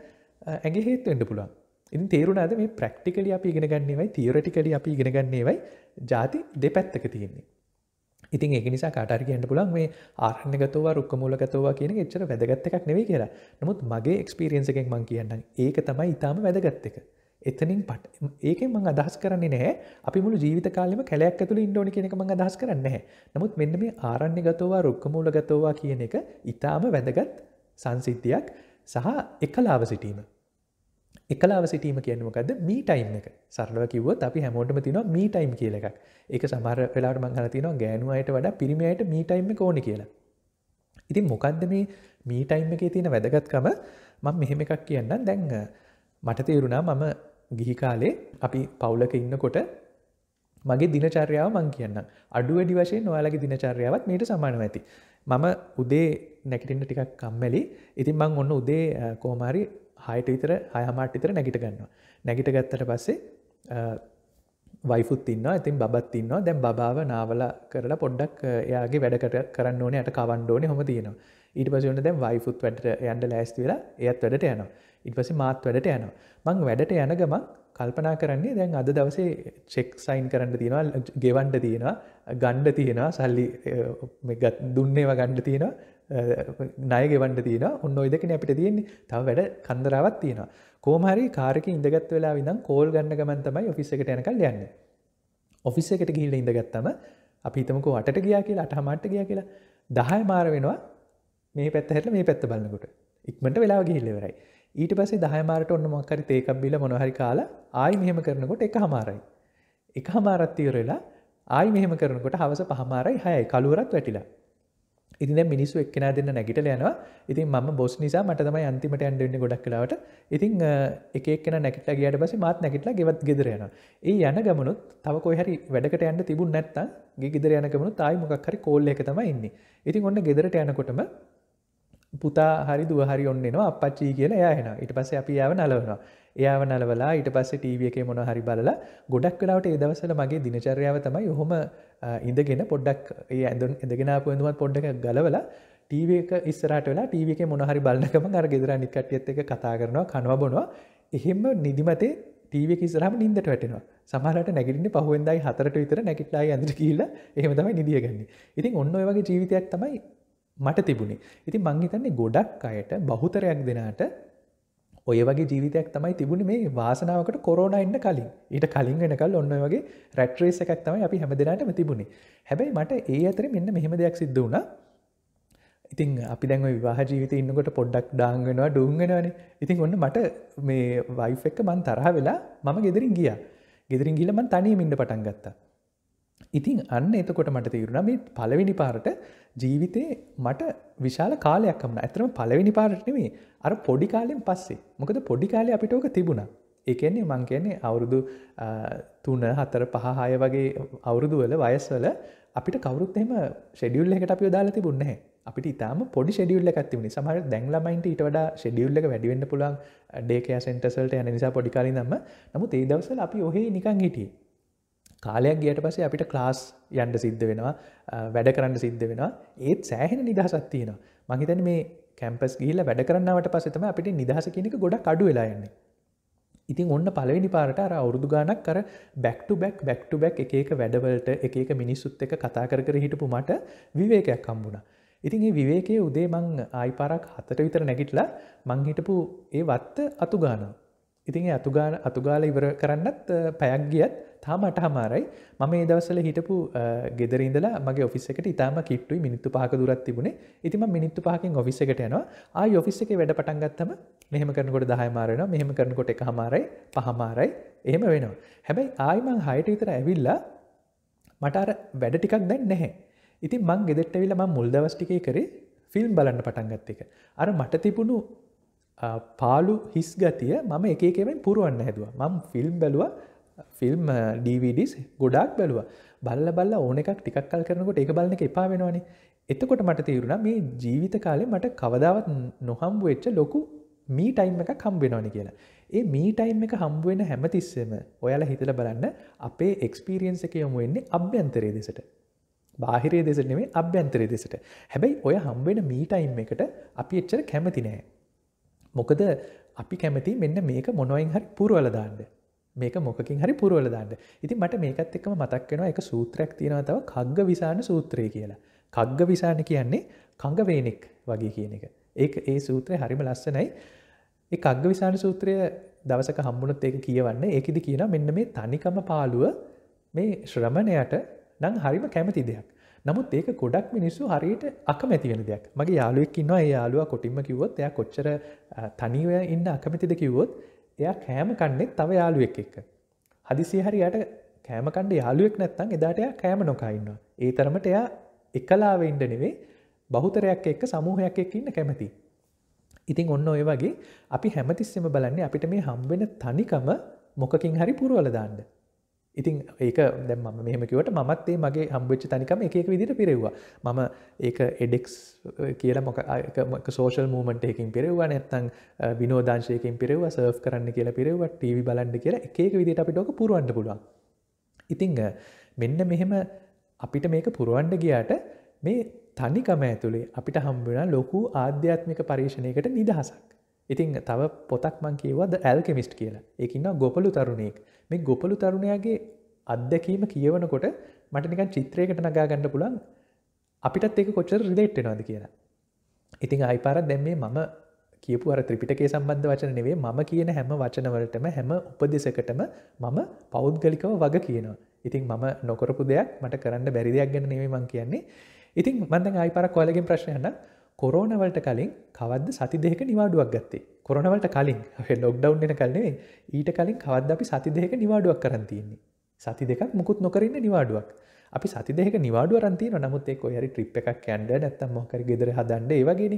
ඇගේ හේත්වෙන්ඩ පුළුවන් ඉන් තේරුණාද මේ ප්‍රක්ටිකලි අපි ඉගෙනගන්නේවයි තීරටිකලි අපි ඉගෙනගන්නේවයි ජාති දෙපැත්තක තියෙන්නේ ඉතින් ඒ නිසා කාටර කියන්න පුලන් මේ ආරණගතව රුක්කමූලගතවා කියන එච්චර වැදගත්ත එකක් නෙවේ කියලා නමුත් මගේ එක්ස්පිරියන්සකෙන් මං කියන්න ඒක තමයි ඉතාම වැදගත්තක එතනින් පට ඒක මං අදහස් කරන්නේ නෑ අපි මුළු ජීවිත කාලෙම කැලයක් ඇතුළ ඉන්ඩෝනි කෙනෙක මං අදහස් කරන්නේ නමුත් මෙන්න මේ ආරණ්‍ය ගතවා රුක්කමූලගතවා කියන එක ඉතාම වැදගත් සංසිද්ධියක් සහ එකලාව සිටීම. එකලාව සිටීම කියනමකද මී ටයිම් එක සරලව කිවත් අපි හැමෝටම තින මී ටයිම් කියල එකක් එක සමර වෙලාට මංහල තින ගෑනුවයට වඩා පිරිමයට මී ටයිම් ඕන කියලා. ඉතින් මොකන්ද මේ මී ටයිම් එක තියෙන වැදගත්කම මං මෙහෙම එකක් කියන්න දැන් මට තේරුණා මම ගිහිකාලේ අපි පවුලක ඉන්නකොට මගේ දිනචර්යාව මං කියන්න අඩු වැඩි වශයෙන් නොයාලගේ දිනචර්යාවත් මීට සමානව ඇති මම උදේ නැකටින්න ටිකක් කම්මැලි ඉතින් මං ඔන්න උදේ කෝමාරි හයට විතර හයමාට විතර නැගිට ගන්නවා නැගිට ගත්තට පස්සේ වයිෆුත් ඉන්නවා ඉතින් බත් ඉන්නවා දැන් බාව නාවල කරලා පොඩ්ඩක් එයාගේ වැඩකට කරන්න ඕනේ යට කවන්්ඩෝන හොම තියෙනවා ඊට පසුවන දැන් වයිෆුත් වැඩට යන්ඩ ලෑස්තිවෙලා එයත් වැඩට යනවා ඉට පස මාත් වැඩට යනවා මං වැඩට යන ගමක් කල්පනා කරන්නේ දැන් අද දවසේ චෙක් සයින් කරන්න තියෙනවා ගෙවන්ඩ තියෙනවා ගණ්ඩ තියෙනවා සල්ලි දුන්නේව ගණ්ඩ තියෙනවා නය ගෙවන්ඩ තියෙන ඔන්න ඔයිදකන අපිට තියෙන්නේ තව වැඩ කන්දරාවත් තියෙනවා කෝමහරි කාරක ඉඳගත් වෙලා විඳම් කෝල් ගන්න ගමන්තමයි ඔෆිස එකට යනකල් යන්න ඔෆිස එකට ගිහිල ඉඳගත්තම අපිතමක අට ගියා කියලා අටහමට්ට ගිය කියලා දහය මාර වෙනවා මේ පැත්තහැට මේ පැත්ත බලන්නකොට ඉක්මට වෙලා ගිහිල්ලෙවරයි ඊට පස දහමාරට ඔන්න මොක්කරි තේකක්බිල මොනහරි කාලා ආයි මෙහෙම කරනකොට එක හමාරයි. එක හමාරත්තිවරලා ආයි මෙහෙම කරනකොට හවස පහමාරයි හයයි කලුවරත් වැටිලා. ඉතින මිනිස්සු එක්කෙන දෙන්න නැගිට යනවා ඉතින් ම බොස් නිසා මට තමයි අන්තිමට ඇන්ඩන්න ගොඩක් කලාවට ඉතින් එකක්න නැකට ගියට පස මාත් නැකිටලා ගෙවත් ගෙදරයන ඒ යන ගමනුත් තව කොහරි වැඩකට යන්න තිබුණ නැත්තන් ගෙදර යනකමුණු තායි මොක්හරි කෝල්ල එක තමයි ඉන්න ඉතින් ඔන්න ගෙදරට යනකොටම පුතා හරි දුවහරි ඔන්නවා අපච්චී කියලා යාහෙන ඉට පස අපි යාව නලවනවා එයාව නලවලා ඉට පස්ස ටීව එක මොන හරි බලලා ගොඩක් වෙලාට ඒදවසල මගේ දිනචර්යාව තමයි ඔහොම ඉඳගෙන පොඩ්ඩක් ඒ ඇඳුන් එදගෙන පුුවඳුවත් පොඩ්ඩක් ගලවලා ටීව එක ඉස්සරට වෙලා ටීව එක මොනහරි බලන්නකම අර ගෙදර නිකටියත් එක කතා කරනවා කනවා බොනවා එහෙම නිදිමතේ ටීව කිසරහම නින්දට වැටෙනවා සමහලට නැගින්න පහුවෙන්දයි හතරට විතර නැකිටලා ඇඳට කියලා එහෙම තමයි නිදියගන්නේ ඉතින් ඔන්න ඔයගේ ජීවිතයක් තමයි මට තිබුණේ ඉති මංහිතන්නේ ගොඩක් අයට බහුතරයක් දෙනාට ඔය වගේ ජීවිතයක් තමයි තිබුණ මේ වාසනාවකට කොරෝණ එන්න කලින් ඊට කලින් වෙනකල් ඔන්න වගේ රැට්‍රේස එකක් තමයි අපි හැම දෙනාටම තිබුණේ හැබැයි මට ඒ අතර මෙන්න මෙහෙම දෙයක් සිද්ධ වුණා ඉතින් අපි දැන් විවාහ ජීවිත ඉන්නකොට පොඩ්ඩක් ඩාංගෙනවා ඩුන්ගෙනවන ඉතින් ඔන්න මට මේ වයිෆ් එක්ක මන් තරහ වෙලා මම ගෙදරින් ගිය ගෙදරින් ගිල මන් තනීම ඉන්න පටන් ගත්තා ඉතින් අන්න එතකොට මට තේරුණ මේ පලවෙනි පාරට ජීවිතේ මට විශාල කාලයක්කමන ඇතරම පලවෙනි පාරටනේ අර පොඩි කාලෙන් පස්සේ මොකද පොඩි කාලේ අපිට ඕක තිබුණා එකන්නේ මං කියන්නේ අවුරුදු තුන හතර පහහාය වගේ අවුරුදුවල වයස්වල අපිට කවරුත් එම ෙඩියුල්ල එකට අපි දාලා තිබුන්නේ අපිට ඉතාම පොඩි ෙඩියුල්ල එකක්තිවනි සමහර දැංලමයින්ට ඉට වඩා ෙඩියුල්ල එක වැඩිවෙන්න පුළන් ඩේකයා සෙන්ටසල්ට යන නිසා පොඩිකාලි නම්ම නමුත් ඒ දවසල අපි ඔහේ නිකං හිටියේ කාලයක් ගියට පසේ අපිට ක්ලාස් යන්ඩ සිද්ධ වෙනවා වැඩ කරන්න සිද්ධ වෙනවා ඒත් සෑහෙන නිදහසත් තියෙනවා මහිතන් මේ කැම්පස් ගිල්ල වැඩ කරන්නවට පසෙතම අපිට නිදහස කෙනෙක ගොඩ කඩු වෙලායන්නේ ඉතින් ඔන්න පලවෙනි පාරට අර අවුරදු ගානක් කර බැක්ට බැක් බැක්ට බැක් එක වැඩවලට එක මිනිස්සුත් එක කතා කර කර හිටපු මට විවේකයක් කම්බුණා ඉතින් ඒ විවේකයේ උදේ මං ආයි පාරක් හතට විතර නැගිටලා මං හිටපු ඒ වත්ත අතුගාන ඉතින් අතුගාන අතුගාල ඉවර කරන්නත් පැයක් ගියත් තා මට හමාරයි මම ඒ දවසල හිටපු ගෙදරඉදලා මගේ ඔෆිස්සකට ඉතාම කිට්ටුයි මිනිත්තු පහක දුරත් තිබුණේ ඉතිම මිනිත්තු පහකින් ඔෆිස්සකට යනවා ආය ඔෆිස්ස එක වැඩ පටන්ගත්තම මෙහම කරනකොට දහයමාරෙන මෙහම කරනකොට එක හමාරයි පහමාරයි එහෙම වෙනවා හැබැයි ආයිමං හයට විතර ඇවිල්ලා මටර වැඩ ටිකක් දැන් නැහැ ඉතින් මං ගෙදෙට්ටවිල ම මුල්දවස්ටිකය කරේ ෆිල්ම් බලන්න පටන්ගත්තක අර මට තිබුණු පාලු හිස් ගතිය මම එකකෙන් පුරුවන්න හැදවා මං ෆිල්ම් බැලවා ෆිල්ම් ඩවිඩස් ගොඩක් බැලවා බල්ල බල්ල ඕන එකක් ටිකක්කල් කරනකොට එක බලන එක එපා වෙනවානේ එතකොට මට තේරුණ මේ ජීවිත කාලේ මට කවදාවත් නොහම්බ වෙච්ච ලොකු මී ටයිම් එක කම්බෙනවානි කියලා ඒ මී ටයිම් එක හම්බුවෙන හැමතිස්සම ඔයාල හිතල බලන්න අපේ එක්ස්පිරියන්ස එක යොමු වෙන්නේ අභ්‍යන්තරය දෙසට බාහිරය දෙසට නෙමේ අභ්‍යන්තරය දෙසට හැබැයි ඔය හම්බෙන මීටයිම් එකට අපි එච්චර කැමති නෑ මොකද අපි කැමති මෙන්න මේක මොනොයින් හරි පුරුවලදාන්න මේක මොකින් හරි පුරුවල දන්න ඉති මට මේකත් එක්ම මතක් වෙනවා එක සූත්‍රයක් තියෙනවා තව කග්ග විසාන සූත්‍රය කියලා කග්ග විසාන කියන්නේ කංගවේනෙක් වගේ කියන එක ඒ ඒ සූත්‍රය හරිම ලස්සනයි ඒ කග්ග විසාන සූත්‍රය දවසක හම්බුණොත් ඒක කියවන්න ඒකෙදි කියන මෙන්න මේ තනිකම පාලුව මේ ශ්‍රමණයට නං හරිම කැමති දෙයක් නමුත් ඒක ගොඩක් මිනිස්සු හරියට අකමැති වෙන දෙයක් මගේ යාලුවෙක් ඉන්නවා ඒ යාලුවා කොටින්ම කිව්වොත් එයා කොච්චර තනිව ඉන්න අකමැතිද කිව්වොත් එයා කෑම කන්නෙත් තව යාළුවෙක් එක්ක. හදිසිය හරි යට කෑමකණ්ඩ යාළුවෙක් නැත්තං එදාට එයා කෑම නොකයින්නවා. ඒ තරමට එයා එකලාවෙන්ඩ නෙවේ බහුතරයක් එක්ක සමූහයක් එක් ඉන්න කැමති. ඉතින් ඔන්න ඔය වගේ අපි හැමතිස්සෙම බලන්නේ අපිට මේ හම්බෙන තනිකම මොකකින් හරි පුරුවලදාන්න. ඉතින් ඒක දැම මෙහමකිවට මත් ඒ මගේ හම්බච්ච තනිකම එකක් විදිට පිරෙව්වා මම ඒ එඩෙක්ස් කියලා මොක සෝෂල් මූමට එකින් පිරෙව්වා නැත්තං විනෝදංශයකින් පිරෙව සර්් කරන්න කියලා පිරෙව ටව බලන්ඩ කියලා එකක විදිට අපිටෝක පුරුවන්ඩ පුළුවන් ඉතිං මෙන්න මෙහෙම අපිට මේක පුරුවන්ඩ ගියාට මේ තනිකම ඇතුළේ අපිට හම්බෙන ලොකු ආධ්‍යාත්මික පරීක්ෂණයකට නිදහසක් ඉතින් තව පොතක් මං කියවද ඇල්කෙමිස්ට් කියලා එකන්න ගොපලු තරුණයෙක් මේ ගොපලු තරුණයාගේ අත්දැකීම කියවනකොට මටනිකන් චිත්‍රයකට නගා ගණඩ පුලන් අපිටත් ඒක කොච්චර රිලේට්ටෙනවාද කියලා ඉතින් අයිපාරත් දැම්මේ මම කියපු අර ත්‍රිපිටකේ සම්බන්ධ වචන නෙවේ මම කියන හැම වචනවලටම හැම උපදෙසකටම මම පෞද්ගලිකව වග කියනවා. ඉතින් මම නොකරපු දෙයක් මට කරන්න බැරි දෙයක් ගැන නෙවේ මං කියන්නේ. ඉතින් මන්ද අයිපර කොලගෙන් ප්‍රශ්නයන්න කොරෝනවලට කලින් කවද සති දෙක නිවාඩුවක් ගත්තේ කොරනවලට කලින් ලොක්්ඩව් එන කලනේ ඊට කලින් කවද අපි සති දෙක නිවාඩුවක් කරන්තියන්නේ සති දෙකක් මුකුත් නොකරන්න නිවාඩුවක් අපි සති දෙක නිවාඩුව රන්තිය නමුත් එක් ඔයරි ට්‍රිප් එකක් කැන්ඩ නැත්තම් මොකර ගෙදර හදන්ඩ ඒවගෙන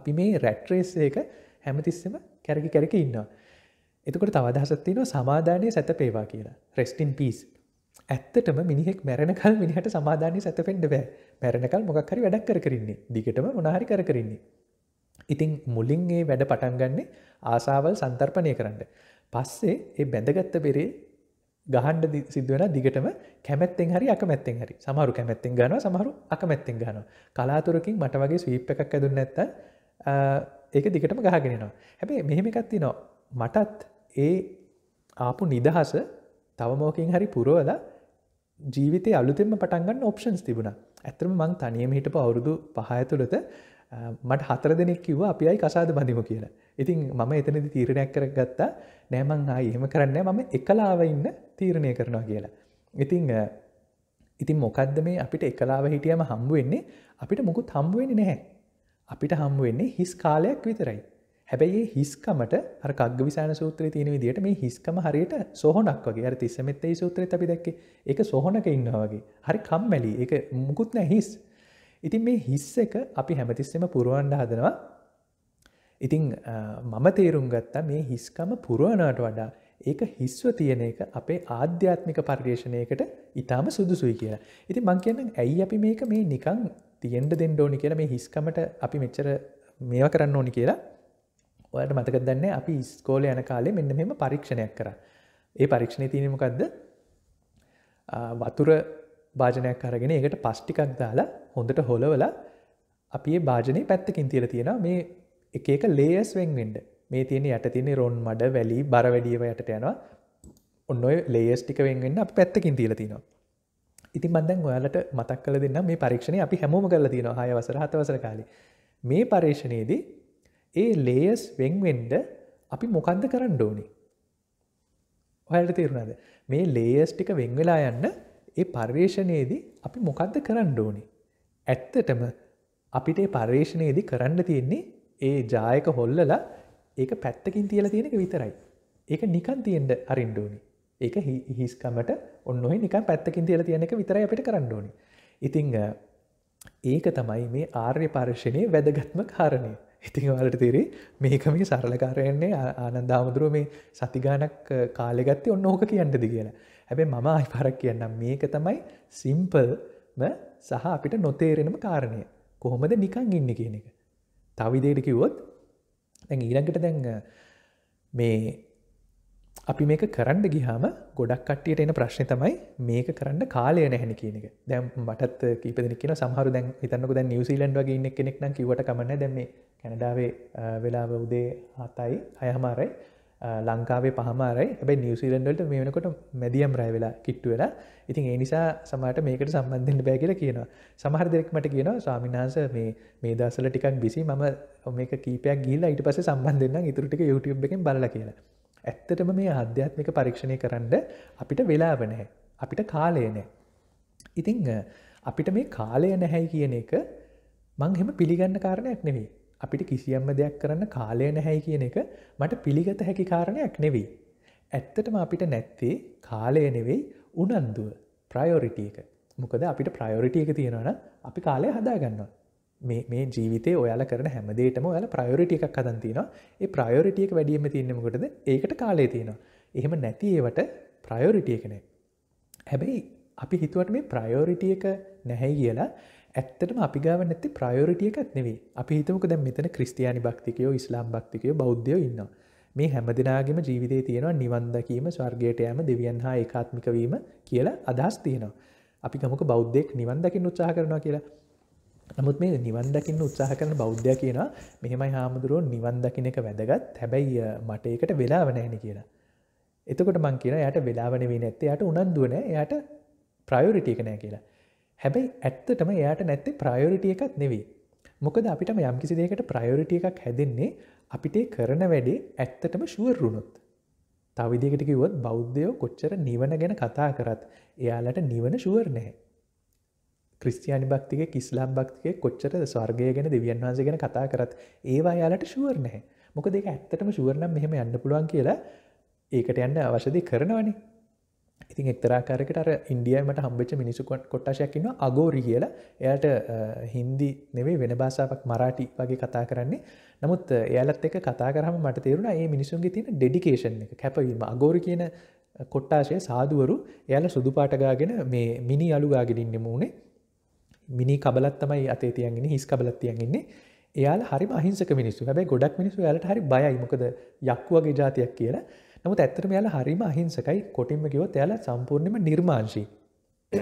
අපි මේ රැට්‍රේස්සේක හැමතිස්සම කැරකි කැරක ඉන්නවා එතකට තවදහසත්තින සමාධානය සැත පේවා කියලා රෙස්ටින් පිස් ඇත්තටම මිනිහෙක් මැරණකල් මිනිහට සමාධානය සත පෙන්ඩ බෑ මැරණකල් මොක් හරි වැඩක් කර කරන්නේ දිගටම මොනාහරි කර කරන්නේ. ඉතිං මුලින් ඒ වැඩ පටන්ගන්නේ ආසාවල් සන්තර්පනය කරන්න. පස්සේ ඒ බැඳගත්ත පෙරේ ගහන්ඩ සිදුවන දිගටම කැමැත්තෙන් හරි අකමැත්තෙන් හරි සමහරු කැමැත්තෙන් ගන සමහරු අකමැත්තෙන් ගන කලාතුරකින් මට වගේ ස්වීප් එකක් ඇදුන්න ඇත්ත ඒක දිගටම ගහගෙනනවා හැබේ මෙහෙම එකත්ති නො මටත් ඒ ආපු නිදහස තවමෝකින් හරි පුරුවලා ජීවිත අලුතෙම පටන්ගන්න ඔප්ෂන්ස් තිබුණ ඇතරම මං තනියම හිටපු අවුරුදු පහය තුළත මට හතර දෙනෙක් කිව්ව අපි අයි කසාද බඳමු කියලා ඉතින් මම එතනදි තීරණයක් කර ගත්තා නෑමං ආ එහෙම කරන්න මම එකලාව ඉන්න තීරණය කරනවා කියලා ඉතිං ඉතින් මොකක්ද මේ අපිට එකලාව හිටියම හම්බුවෙන්නේ අපිට මොකුත් හම්බුවෙන්නේ නැහැ අපිට හම්බුවෙන්නේ හිස් කාලයක් විතරයි හැබැයි හිස්කමට අර කග විසාන සූත්‍රය තියෙන විදිට මේ හිස්කම හරියට සොහොනක් වගේ අර තිස්සමෙත් ඒ සූත්‍රය අපි දැක්ක එක සොහොනක ඉන්නවාගේ හරි කම්මැලි එක මුකුත් නෑ හිස් ඉතින් මේ හිස් එක අපි හැමතිස්සෙම පුරුවන්ඩ හදනවා ඉතිං මම තේරුම් ගත්තා මේ හිස්කම පුරුවනාට වඩා ඒක හිස්ව තියෙන එක අපේ ආධ්‍යාත්මික පර්යේෂණයකට ඉතාම සුදුසුයි කියලා ඉති මං කියන්න ඇයි අපි මේක මේ නිකං තියෙන්ට දෙන්න ඕනි කියලා මේ හිස්කමට අපි මෙච්චර මේව කරන්න ඕනි කියලා ඔයට මතක දන්න අපි ස්කෝල යන කාලේ මෙන්න මෙම පරීක්ෂණයක් කර ඒ පරීක්ෂණය තිනීමකක්ද වතුර භාජනයක් කරගෙන එකට පස්්ටිකක් දාලා හොඳට හොලවල අපේ භාජනය පැත්තකින් තියල තියෙන මේ එක එක ලේස් වෙන්ගෙන්ඩ මේ තියෙන යට තින්නේ රොන් මඩ වැලි බර වැඩියව යටට යනවා ඔන්න ලේස් ටික වෙන්ගෙන්න්න අප පැත්තකින් තියල තිනවා ඉති බන්දන් ඔයාලට මතක් කල දෙන්න මේ පරීක්ෂණය අපි හැමෝම කල තියෙන හයවසර හතවසර කාලේ මේ පර්ේෂණයේදී ඒ ලේස් වෙන්වෙන්ඩ අපි මොකන්ද කරන්න ඕනි. හයට තේරුණද මේ ලේස් ටික වෙංවෙලා යන්න ඒ පර්වේෂණයේදී අපි මොකක්ද කරන්න ඕනි. ඇත්තටම අපිට පර්වේෂණයේදී කරන්න තියෙන්නේ ඒ ජායක හොල්ලලා ඒක පැත්තකින් තියලා තියෙනක විතරයි. ඒක නිකන් තියෙන්ට අරින්ඩෝනි. ඒක හිස්කමට ඔන්න නික පැත්තකින් තියල තියෙන එක විතර අපිට කරන්න ඕනි. ඉතිං ඒක තමයි මේ ආර්ය පර්ශණය වැදගත්ම කාරණය. ඉතින් වාලට තේරේ මේක මේ සරලකාරයන්නේ ආනන්දාමුදුරුව මේ සතිගානක් කාලෙගත්ත ඔන්න ඕක කියන්නද කියලා හැබැ මම අයිපරක් කියන්නම් මේක තමයි සිම්පල්ම සහ අපිට නොතේරෙනම කාරණය කොහොමද නිකං ඉන්න කියන එක තවිදේට කිව්වොත් ඊළඟට දැන් මේ අපි මේක කරන්න ගිහාම ගොඩක් කට්ටියට එන ප්‍රශ්න තමයි මේක කරන්න කාලය නැහැනි කියනක දැම් මටත් කීපදෙන කියන සහර දැන් හිතන්නක දැ නිවසිීලන්ඩ වගේ ඉන්න කෙනෙක් නම් කිවට කමන්න දැම කැනඩාවේ වෙලාව උදේ හතයි හයහමාරයි ලංකාවේ පහමාරයි හැබයි නිවසිීලන්ඩල්ට මේ වෙනකොට මැදියම් රෑ වෙලා කිට්ටු වෙලා ඉතින් ඒ නිසා සමට මේකට සම්බන්ධෙන් බෑ කියලා කියනවා සමහර දෙෙක්මට කියන ස්වාමිනාස මේ මේ දසල ටිකක් බිසි මම මේක කීපයක් ගීලා ඉට පස සම්බන්ධන්න ඉතුරටික YouTube එකෙන් බල කියලා ඇත්තටම මේ අධ්‍යාත්මික පරීක්ෂණය කරන්න අපිට වෙලාවනෑ අපිට කාලය නෑ. ඉතිං අපිට මේ කාලය නැහැයි කියන එක මංහෙම පිළිගන්න කාරණයක් නෙවී අපිට කිසියම්ම දෙයක් කරන්න කාලය නැහැයි කියන එක මට පිළිගත හැකි කාරණයක් නෙවී. ඇත්තටම අපිට නැත්තේ කාලය නෙවෙයි උනන්දුව ප්‍රයෝරිටිය එක මොකද අපිට ප්‍රයෝරිටිය එක තියෙනවන අපි කාලය හදාගන්නවා මේ ජීවිතේ ඔයාල කරන හැමදේටම ඔයාල ප්‍රයෝරිටිය එකක් අදන් තියෙනවා ඒ ප්‍රයෝරිටියක වැඩියම තියන්නමකටද ඒකට කාලේ තියෙනවා එහෙම නැති ඒවට ප්‍රයෝරිටිය කනේ හැබැයි අපි හිතුවට මේ ප්‍රයෝරිටියක නැහැයි කියලා ඇත්තටම අපි ගාව නැති ප්‍රයෝරිටියකත් නෙවේ අපි හිතමක දැ මෙතන ක්‍රස්ටයානි භක්තිකයෝ ඉස්ලාම් භක්තිකයෝ බෞද්ධයෝ ඉන්නවා මේ හැම දෙනාගේම ජීවිතය තියෙනවා නිවන්දකීම ස්වර්ගයටයම දෙවියන් හා ඒකාත්මිකවීම කියලා අදහස් තියෙනවා අපි ගමක බෞද්ධෙක් නිවන්දකින් උත්සාහ කරනවා කියලා නමුත් මේ නිවන් දකින්න උත්සාහ කරන බෞද්ධ කියන මෙහෙමයි හාමුදුරුවන් නිවන් දකින එක වැදගත් හැබැයි මට ඒකට වෙලාව නැහැනි කියලා. එතකොට මං කියන යට වෙලාවන වේ නැත්තේ යට උනන්දුවන යට ප්‍රයෝරිටියක නෑ කියලා. හැබැයි ඇත්තටම එයාට නැත්තේ ප්‍රයෝරිටිය එකක් නෙවේ. මොකද අපිටම යම්කිසි දෙයකට ප්‍රයෝරිටිය එකක් හැදෙන්නේ අපිට කරන වැඩේ ඇත්තටම ශුවරුණොත්. තවිදිකටකිවොත් බෞද්ධයෝ කොච්චර නිවන ගැන කතා කරත් එයාලට නිවන ශුවර් නැහැ. ක්‍රස්ටයානි භක්තික ඉස්ලාම් භක්තික කොච්චර ස්වර්ගය ගැන දෙවියන් වහන්ස ගැන කතා කරත් ඒවා යාලට ශුවර් නැහැ මොක දෙක ඇත්තටම ශුවරනම් මෙහෙම යන්න පුළුවන් කියලා ඒකට යන්න අවශ්‍යදය කරනවනේ ඉතින් එක්තරාකාරකට අර ඉන්ඩියමට හම්බච මිනිසු කොට්ටශයක්කින්න අගෝරි කියලා එයට හින්දි නෙවේ වෙන භාසාාවක් මරාටි වගේ කතා කරන්නේ නමුත් එයාලත් එක කතා කරහම මට තේරුණ ඒ මිනිසුන්ගේ තියෙන ඩෙඩිකේෂන් එක කැපවීම අගෝරි කියන කොට්ටාශය සාදුවරු එයාල සුදුපාටගාගෙන මේ මිනි අලුගාගෙනින්නෙම වුණේ මිනි කබලත් තමයි අතේ තියන්ගෙන හිස් කබලත් තියන්ගන්නේ එයාල හරි මහිංසක මිනිස්සු හැබයි ගොඩක් මිනිසු යාලට හරි බයයි මොකද යක්කුවගේ ජාතියක් කියලා නමුත් ඇත්තර මෙයාල හරිම අහිංසකයි කොටින්ම කිවොත් එයාල සම්පූර්ණම නිර්මාංශී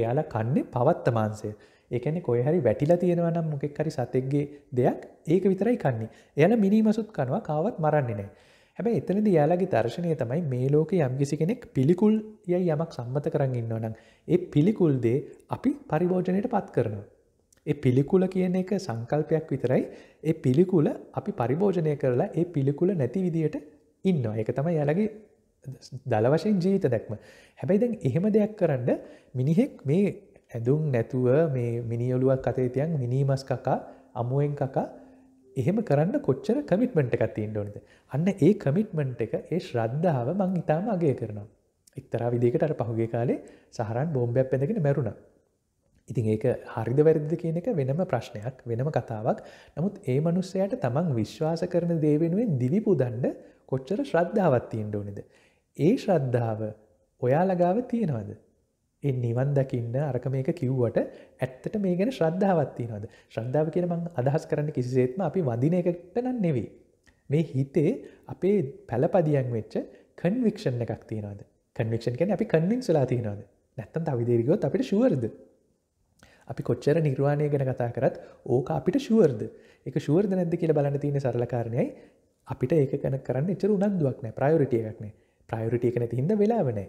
එයාල කන්නේ පවත්තමාන්සය ඒකනෙ කොය හරි වැටිලා තියෙනවනම් මොකෙක් හරි සතෙක්ගේ දෙයක් ඒක විතරයි කන්නේ එයාල මිනිමසුත් කනවා කාවත් මරන්නේ නෑ හැබැ එතන දයාලගේ දර්ශනය තමයි මේ ලෝක යම්කිසි කෙනෙක් පිළිකුල් යයි යමක් සම්මත කරන්න ඉන්නවනම්. ඒ පිළිකුල්දේ අපි පරිභෝජනයට පත් කරනවා. ඒ පිළිකුල කියන එක සංකල්පයක් විතරයි ඒ පිළිකුල අපි පරිභෝජනය කරලා ඒ පිළිකුල නැති විදියට ඉන්නවා එක තමයි යාලගේ දලවශයෙන් ජීවිත දැක්ම හැබැයි දැන් එහෙම දෙයක් කරන්න මිනිහෙක් මේ ඇඳුම් නැතුව මේ මිනිියලුවක් අතේතියන් මිනිමස් කකා අමුවෙන් කකා එහෙම කරන්න කොච්චර කමිට්මට එකක් තියෙන් ඕනද අන්න ඒ කමිට්මට් එක ඒ ශ්‍රද්ධාව මං ඉතාම අගේ කරනවා. එක්තරා විදිකට අර පහුගේ කාලේ සහරන් බෝම්බයක් පැඳගෙන මැරුණ. ඉතින් ඒක හරිද වැරදිද කියන එක වෙනම ප්‍රශ්නයක් වෙනම කතාවක් නමුත් ඒ මනුස්සයට තමන් විශ්වාස කරන දේවෙනුවෙන් දිවිපුදන්ඩ කොච්චර ශ්‍රද්ධාවත් තියෙන් ඕනෙද. ඒ ශ්‍රද්ධාව ඔයාලගාව තියෙනවද එ නිවන් දකින්න අරක මේක කිව්වට ඇත්තට මේ ගැන ශ්‍රද්ධාවත්තිනවද ශ්‍රද්ධාව කියන මං අදහස් කරන්න කිසිසේත්ම අපි වදින එකට නන් නෙවෙයි. මේ හිතේ අපේ පැලපදියන් වෙච්ච කන්වික්ෂන් එකක් තියනවද කන්වික්ෂන් කැන අපි කන්වින් සලා තියනවද නැත්තන් අවිදේරිගොත් අපිට ශුවර්ද. අපි කොච්චර නිර්වාණය ගැන කතා කරත් ඕක අපිට ශුවර්ද එක ශුවර්ද නැද්ද කියලා බලන්න තියෙන සරලකාරණයයි අපිට ඒක කැන කරන්න චර උනන්දුවක්න ප්‍රයෝරිටිය එකක්නේ ප්‍රයෝරිටිය කන තිහිද වෙලාවනෑ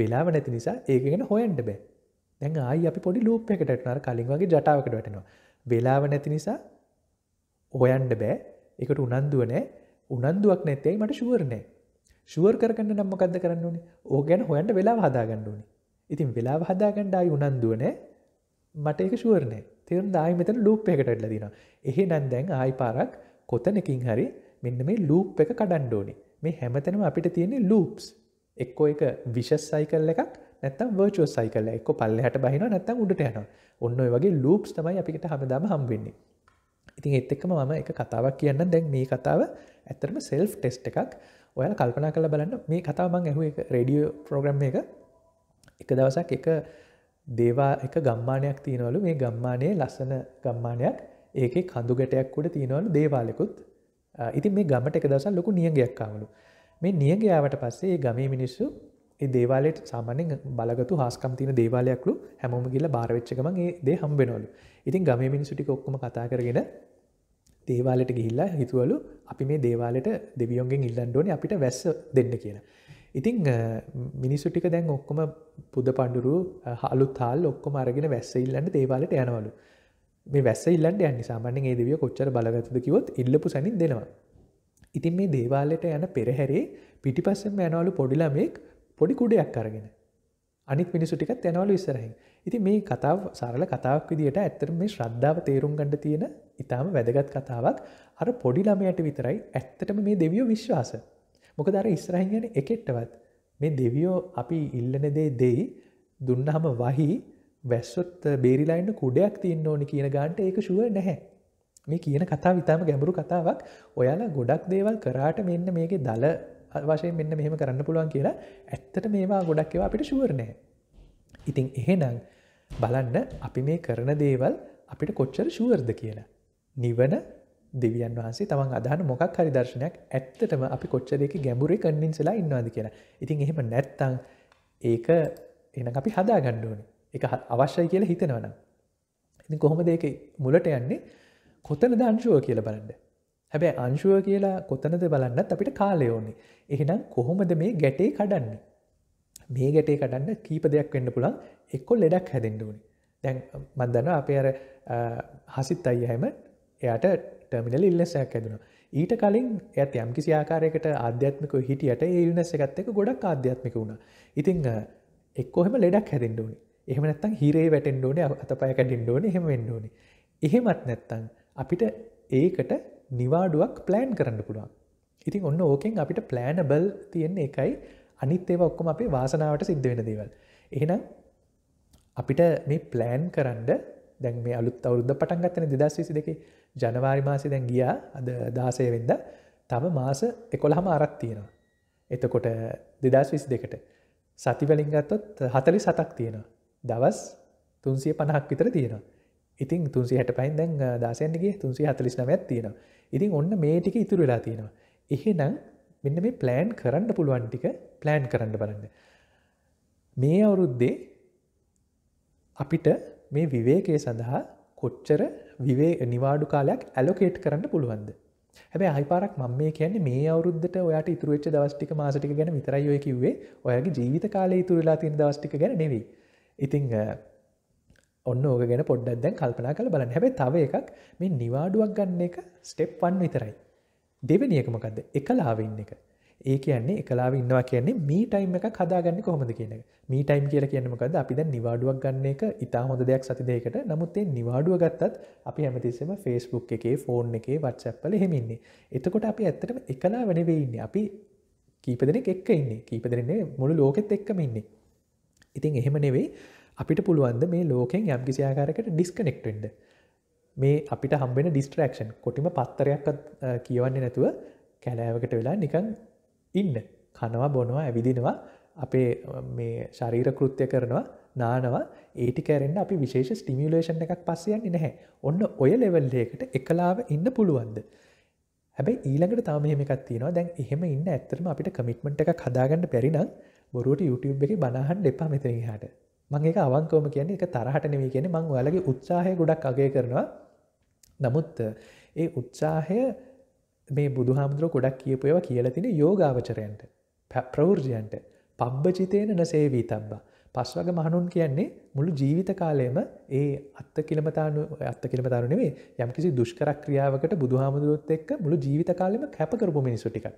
වෙලාව නැති නිසා ඒකගෙන හොයන්ට බෑ දැන් ආයි අපි පොඩි ලූපයකටනර කලින් වගේ ජටාවකට වැටෙනවා වෙලාව නැති නිසා හොයන්ඩ බෑ එකට උනන්දුව නෑ උනන්දුවක් නැත්තේ මට ශුවරණෑ ශුවර් කරගන්න නම්මකක්ද කරන්න ඕනේ ඕ ගැන හොයන්ට වෙලා හදාගන්න ඕනි ඉතින් වෙලා හදාගණ්ඩායි උනන්දුවනෑ මට එක ශුවරණෑ තේරුම් දායි මෙතන ලූපයකට ඇල්ල දින එහෙ නන් දැන් ආයි පාරක් කොතනකින් හරි මෙන්න මේ ලූප් එක කඩන්්ඩෝනි මේ හැමතනම අපිට තියෙන්නේ ලූප්ස් එක්කෝ එක විශස් සයිකල් එකක් නැත්තම් වර්චෝ සයිකල එක් පල්ල හට බහින නැත්තම් උඩට යන ඔන්න වගේ ලූප්ස් තමයි අපිට හමදාම හම්බවෙන්නේ ඉතින් එත් එක්කම මම එක කතාවක් කියන්න දැන් මේ කතාව ඇත්තරම සෙල්් ටෙස්් එකක් ඔයාල කල්පනා කළ බලන්න මේ කතාවමං ඇහ එක රඩියෝ ප්‍රෝග්‍රම් එක එක දවසක් එක දේවා එක ගම්මානයක් තියනවලු මේ ගම්මානය ලස්සන ගම්මානයක් ඒක කඳු ගැටයක් උඩ තියනවලු දේවාලෙකුත් ඉතින් මේ ගමට එක දසල් ලොකු නියගයක්කාවලු මේ නියගයාවට පස්සේ ගමේ මිනිස්සු ඒ දේවාලයට සාමානෙන් බලගතු හස්කම් තින දේවාලයක්ලු හැමෝම කියල භාරවෙච්චකම ඒ දේ හම්බෙනවලු ඉතින් ගම මිනිසුටි ඔක්කම කතා කරගෙන දේවාලට ගිහිල්ලා හිතුවලු අපි මේ දේවාලට දෙවියෝන්ගෙන් ඉල්ලන්ඩෝන අපිට වැස්ස දෙන්න කියන. ඉතිං මිනිසුටික දැන් ඔක්කොම පුද පණ්ඩුරු හලු තාල් ඔක්කොම අරගෙන වැස්ස ඉල්ලන්න දේවාලට යනවලු මේ වැස්ස ඉල්ලන්ට යනි සාමාන්‍ය ඒ දෙවිය කොච්චර බලගතුද කිවොත් ඉල්ලපු සැනින් දෙනවා ඉතින් මේ දේවාලෙට යන පෙරහැරේ පිටිපස්සෙන් යනවලු පොඩිලමෙක් පොඩි කුඩයක් අරගෙන. අනික් මිනිසු ටිකත් යනවලු ඉස්සරහින්. ඉතින් මේ කතාව සරල කතාවක් විදිහට ඇත්තට මේ ශ්‍රද්ධාව තේරුම් ගන්න තියෙන ඊටාම වැදගත් කතාවක්. අර පොඩි ළමයාට විතරයි ඇත්තටම මේ දෙවියෝ විශ්වාස. මොකද අර ඉස්සරහින් යන එකෙක්ටවත් මේ දෙවියෝ අපි ඉල්ලන දේ දෙයි දුන්නහම වහි වැස්සොත් බේරිලයින්න කුඩයක් තියන්න ඕනි කියන ගාන්ට ඒක ශුව නැහැ. මේ කියන කතා විතාම ගැඹුරු කතාවක් ඔයාලා ගොඩක් දේවල් කරාට මෙන්න මේක දල වශයෙන් මෙන්න මෙහෙම කරන්න පුළුවන් කියලා ඇත්තට මේවා ගොඩක් ඒවා අපිට ශුවරණය. ඉතින් එහෙනම් බලන්න අපි මේ කරන දේවල් අපිට කොච්චර ශුවර්ද කියලා. නිවන දෙවියන් වහන්සේ තමන් අදහන මොකක් හරි දර්ශනයක් ඇත්තටම අපි කොච්චරයක ගැඹුරේ කන්නින්සලා ඉන්නවාද කියලා. ඉතින් එහෙම නැත්තං ඒක එන අපි හදා ගණ්ඩුවන එක අවශ්‍යයි කියලා හිතෙනවනම්. ඉතින් කොහොම දෙක මුලට යන්නේ කොතන දංශුව කියල බලන්න. හැබැ අංශුව කියලා කොතනද බලන්නත් අපිට කාලයෝන්නේ. එහෙනම් කොහොමද මේ ගැටේ කඩන්න. මේ ගැටේ කඩන්න කීප දෙයක් වෙන්න පුළන් එක්කො ලෙඩක් හැදෙන්ඩුවනි. දැන් මන්දන්න අපේ අර හසිත් අයි හැම එයට ටර්මිනල් ඉල්ලෙසයක් ඇදෙන. ඊට කලින් ඇත් යම් කිසි ආකාරයකට අධ්‍යාත්මික හිටියට ඒල්නස එකත් එක ගොඩක් අධ්‍යාත්මික වුණ. ඉතිං එක්කොහෙම ලෙඩක් හැදෙන්ඩුවනි. එහමනත්තං හිරේ වැටෙන්ඩෝන අතපයක ඩින්ඩෝන හෙම වෙන්ඩෝනි. එහෙමත් නැත්තං අපිට ඒකට නිවාඩුවක් ප්ලෑන් කරන්න පුළුවන් ඉතින් ඔන්න ඕකෙන් අපිට ප්ලෑනබල් තියෙන්නේ එකයි අනිත් ඒව ඔක්කොම අපේ වාසනාවට සිද්ධ වෙන දේවල් එහෙනම් අපිට මේ ප්ලෑන් කරන්න දැන් මේ අලුත් අවුරුද්ධ පටන් ගත්තන දෙදස්විසි දෙකේ ජනවාරි මාසි දැන් ගියා අද දාසයවෙද තව මාස එකොළහම අරත් තියෙනවා එතකොට දෙදස් විසි දෙකට සතිවලින් ගත්තොත් හතලි සතක් තියෙනවා දවස් තුන්සිය පණහක් විතර තියෙනවා ඉතින් තුන්සි හැට පයින් දැන් දාසයන්ගේ තුන්සේ හතලිස් නමැත් තියෙන ඉතින් ඔන්න මේ ටික ඉතුර වෙලා තියෙනවා එහෙනම් මෙන්න මේ ප්ලෑන් කරන්න පුළුවන් ටික ප්ලෑන් කරන්න බලන්න මේ අවුරුද්දේ අපිට මේ විවේකය සඳහා කොච්චර විවේ නිවාඩු කාලයක් ඇලොකේට් කරන්න පුළුවන්ද හැබැ අහිපාරක් මම මේ කියන්නේ මේ අවුද්දට ඔයාට ඉතුරවෙච්ච දවස්ටික මාසටික ගැන විතරයි ඔය කිව්වේ ඔයගේ ජීවිත කාලය ඉතුරලා තින් දවස්ටික ගැන නෙවී ඉතිං ඔන්න ඕක ගැන පොඩ්ඩක් දැන් කල්පනා කළ බලන්න හැබැ තව එකක් මේ නිවාඩුවක් ගන්න එක ස්ටෙප් වන් විතරයි. දෙවනියකමකක්ද එකලාවෙන්න එක. ඒ කියන්නේ එකලාව ඉන්නවා කියන්නේ මී ටයිම් එක කදාගන්න කොහොමද කියන මී ටයිම් කියල කියනමකද අපි දැන් නිවාඩුවක් ගන්න එක ඉතා හොඳ දෙයක් සතිදයකට නමුත්තේ නිවාඩුව ගත්තත් අපි හැමතිස්සම ෆස්බුක් එකේ ෆෝන් එකේ වත්සැප්පල හෙමින්නේ එතකොට අපි ඇත්තටම එකලා වනවේ ඉන්න අපි කීපදනෙක් එක්ක ඉන්නේ කීපදරන්නේ මුළු ලෝකෙත් එක්කම ඉන්නේ ඉතින් එහෙම නෙවෙයි අපිට පුළුවන්ද මේ ලෝකෙන් යම් කිසියාකාරකට ඩිස්කනෙක්ටෙන්ඩ මේ අපිට හම්බෙන ඩිස්ට්‍රක්ෂන් කොටිම පත්තරයක් කියවන්නේ නැතුව කැලෑවකට වෙලා නිකන් ඉන්න කනවා බොනවා ඇවිදිනවා අපේ මේ ශරීර කෘත්‍ය කරනවා නානවා ඒටි කරෙන්න්න අපි විශේෂ ස්ටිමියලේෂන් එකක් පස්සයන්න නැහැ ඔන්න ඔය ලෙවල්ලේකට එකලාව ඉන්න පුළුවන්ද හැබයි ඊළඟට තාම හෙමකක් තියෙනවා දැන් එහෙම ඉන්න ඇත්තරම අපිට කමිට්මට එක කදාගන්න පැරිනම් බොරුවට YouTube එක බණහන් දෙපා මෙතෙහට මංඒක අවන්කෝම කියන්නේ එක තරහට නෙවී කියෙන මං ඔයාලගේ උත්සාහය ගොඩක් අගේ කරනවා නමුත් ඒ උත්සාහය මේ බුදුහාමුදුරුව ගොඩක් කියපුයව කියලා තින යෝගාවචරයන්ට ප්‍රවෘර්ජයන්ට පබ්බචිතයන නසේවී තබ්බා පස්වග මහනුන් කියන්නේ මුළු ජීවිත කාලයම ඒ අත්ත කිලමතානු අත්ත කිලමතාරුණේ යම්කිසි දුෂ්කරක්‍රියාවකට බුදුහාමුදුරුවොත් එක්ක මුළු ජීවිත කාලෙම කැපකරපු මිනිසු ටිකක්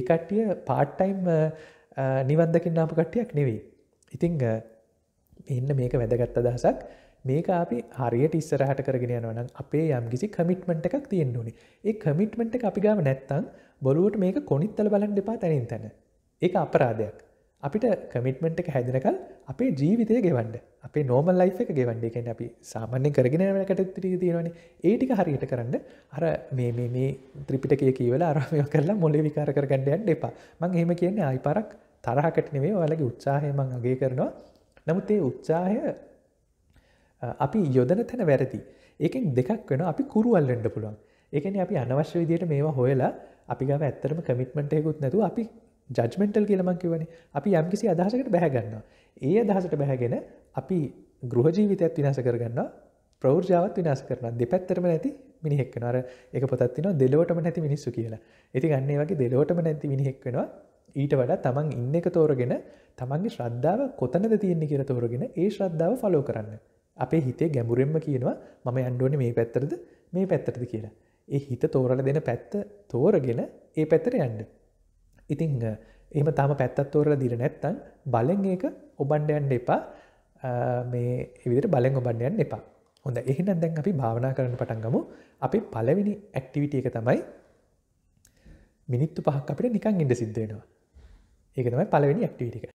ඒකට්ටිය පාට්ටයිම් නිවන්දකින්නාපු කට්ටියක් නෙවෙයි ඉතිං එන්න මේක වැදගත්ත දහසක් මේක අපි හරියට ඉස්සරහට කරගෙන යනවනම් අපේ යම් කිසි කමිට්මට එකක් තියෙන්න්න ඕනේ ඒ කමිට්මට එක අපි ගාම නැත්තං බොලුවට මේක කොනිත්තල බලන් දෙපා තැනින් තැන ඒ අපරාධයක් අපිට කමිට්මට එක හැදනකල් අපේ ජීවිතය ගෙවන්ඩ අපේ නෝමල් ලයි් එක ගෙවන්ඩ එකෙන් අපි සාමාන්‍ය කරගෙන කටතර තියෙනවන ඒටික හරියට කරන්න අර මේ මේ ත්‍රිපිටකය කියවල අරමය කරලා මොලේ විකාර කරගණඩයන් එපා මං හෙම කියන්නේ අයිපරක් තරහකට නෙවේ ඔයාලගේ උත්සාහයමං අගේ කරනවා නමුත් ඒ උත්සාහය අපි යොදන තැන වැරදි. ඒකෙන් දෙකක් වෙන අපි කුරුවල්ලෙන්ඩ පුළුවන් එකන අපි අනවශ්‍ය විදියට මේවා හොයලා අපි ගම ඇත්තරම කමිටමටයකුත් නැතු අපි ජජ්මෙන්ටල් කියලමංකිවන අපි යම්කිසි අදහසකට බැහැගන්න. ඒ අදහසට බැහැගෙන අපි ගෘහජීවිතයත් විනාස කරගන්න ප්‍රෞර්ජාවත් විනාස කරන දෙපැත්තරම නැති මිනිහෙක්කනර එක පොත්තින දෙලෝටම නැති මිනිස්සු කියලා. ඉති ගන්නේ වගේ දෙලෝටම නැති මිනිහෙක්වෙනවා ඊට වඩා තමන් ඉන්න එක තෝරගෙන තමන්ගේ ශ්‍රද්ධාව කොතනද තියෙන්නේ කියර තෝරගෙන ඒ ශ්‍රද්ධාව ෆලෝ කරන්න අපේ හිතේ ගැඹුරෙන්ම කියනවා මම අන්ඩෝන මේ පැත්තරද මේ පැත්තරද කියලා ඒ හිත තෝරල දෙන පැත්ත තෝරගෙන ඒ පැත්තර යන්ඩ ඉතිං එම තම පැත්තත් තෝරල දිර නැත්තන් බලෙන් ඒක ඔබන්ඩයන්ඩ එපා මේ එවිට බලෙන් ඔබන්ඩයන් එපා හොඳ එහෙනම් දැන් අපි භාවනා කරන පටන්ගමු අපි පලවෙනි ඇක්ටිවිට එක තමයි මිනිත්තු පහක් අපිට නිකං ඉඩ සිද්ධේෙනවා ඒකතමයි පලවෙනි ඇක්ටිවිටික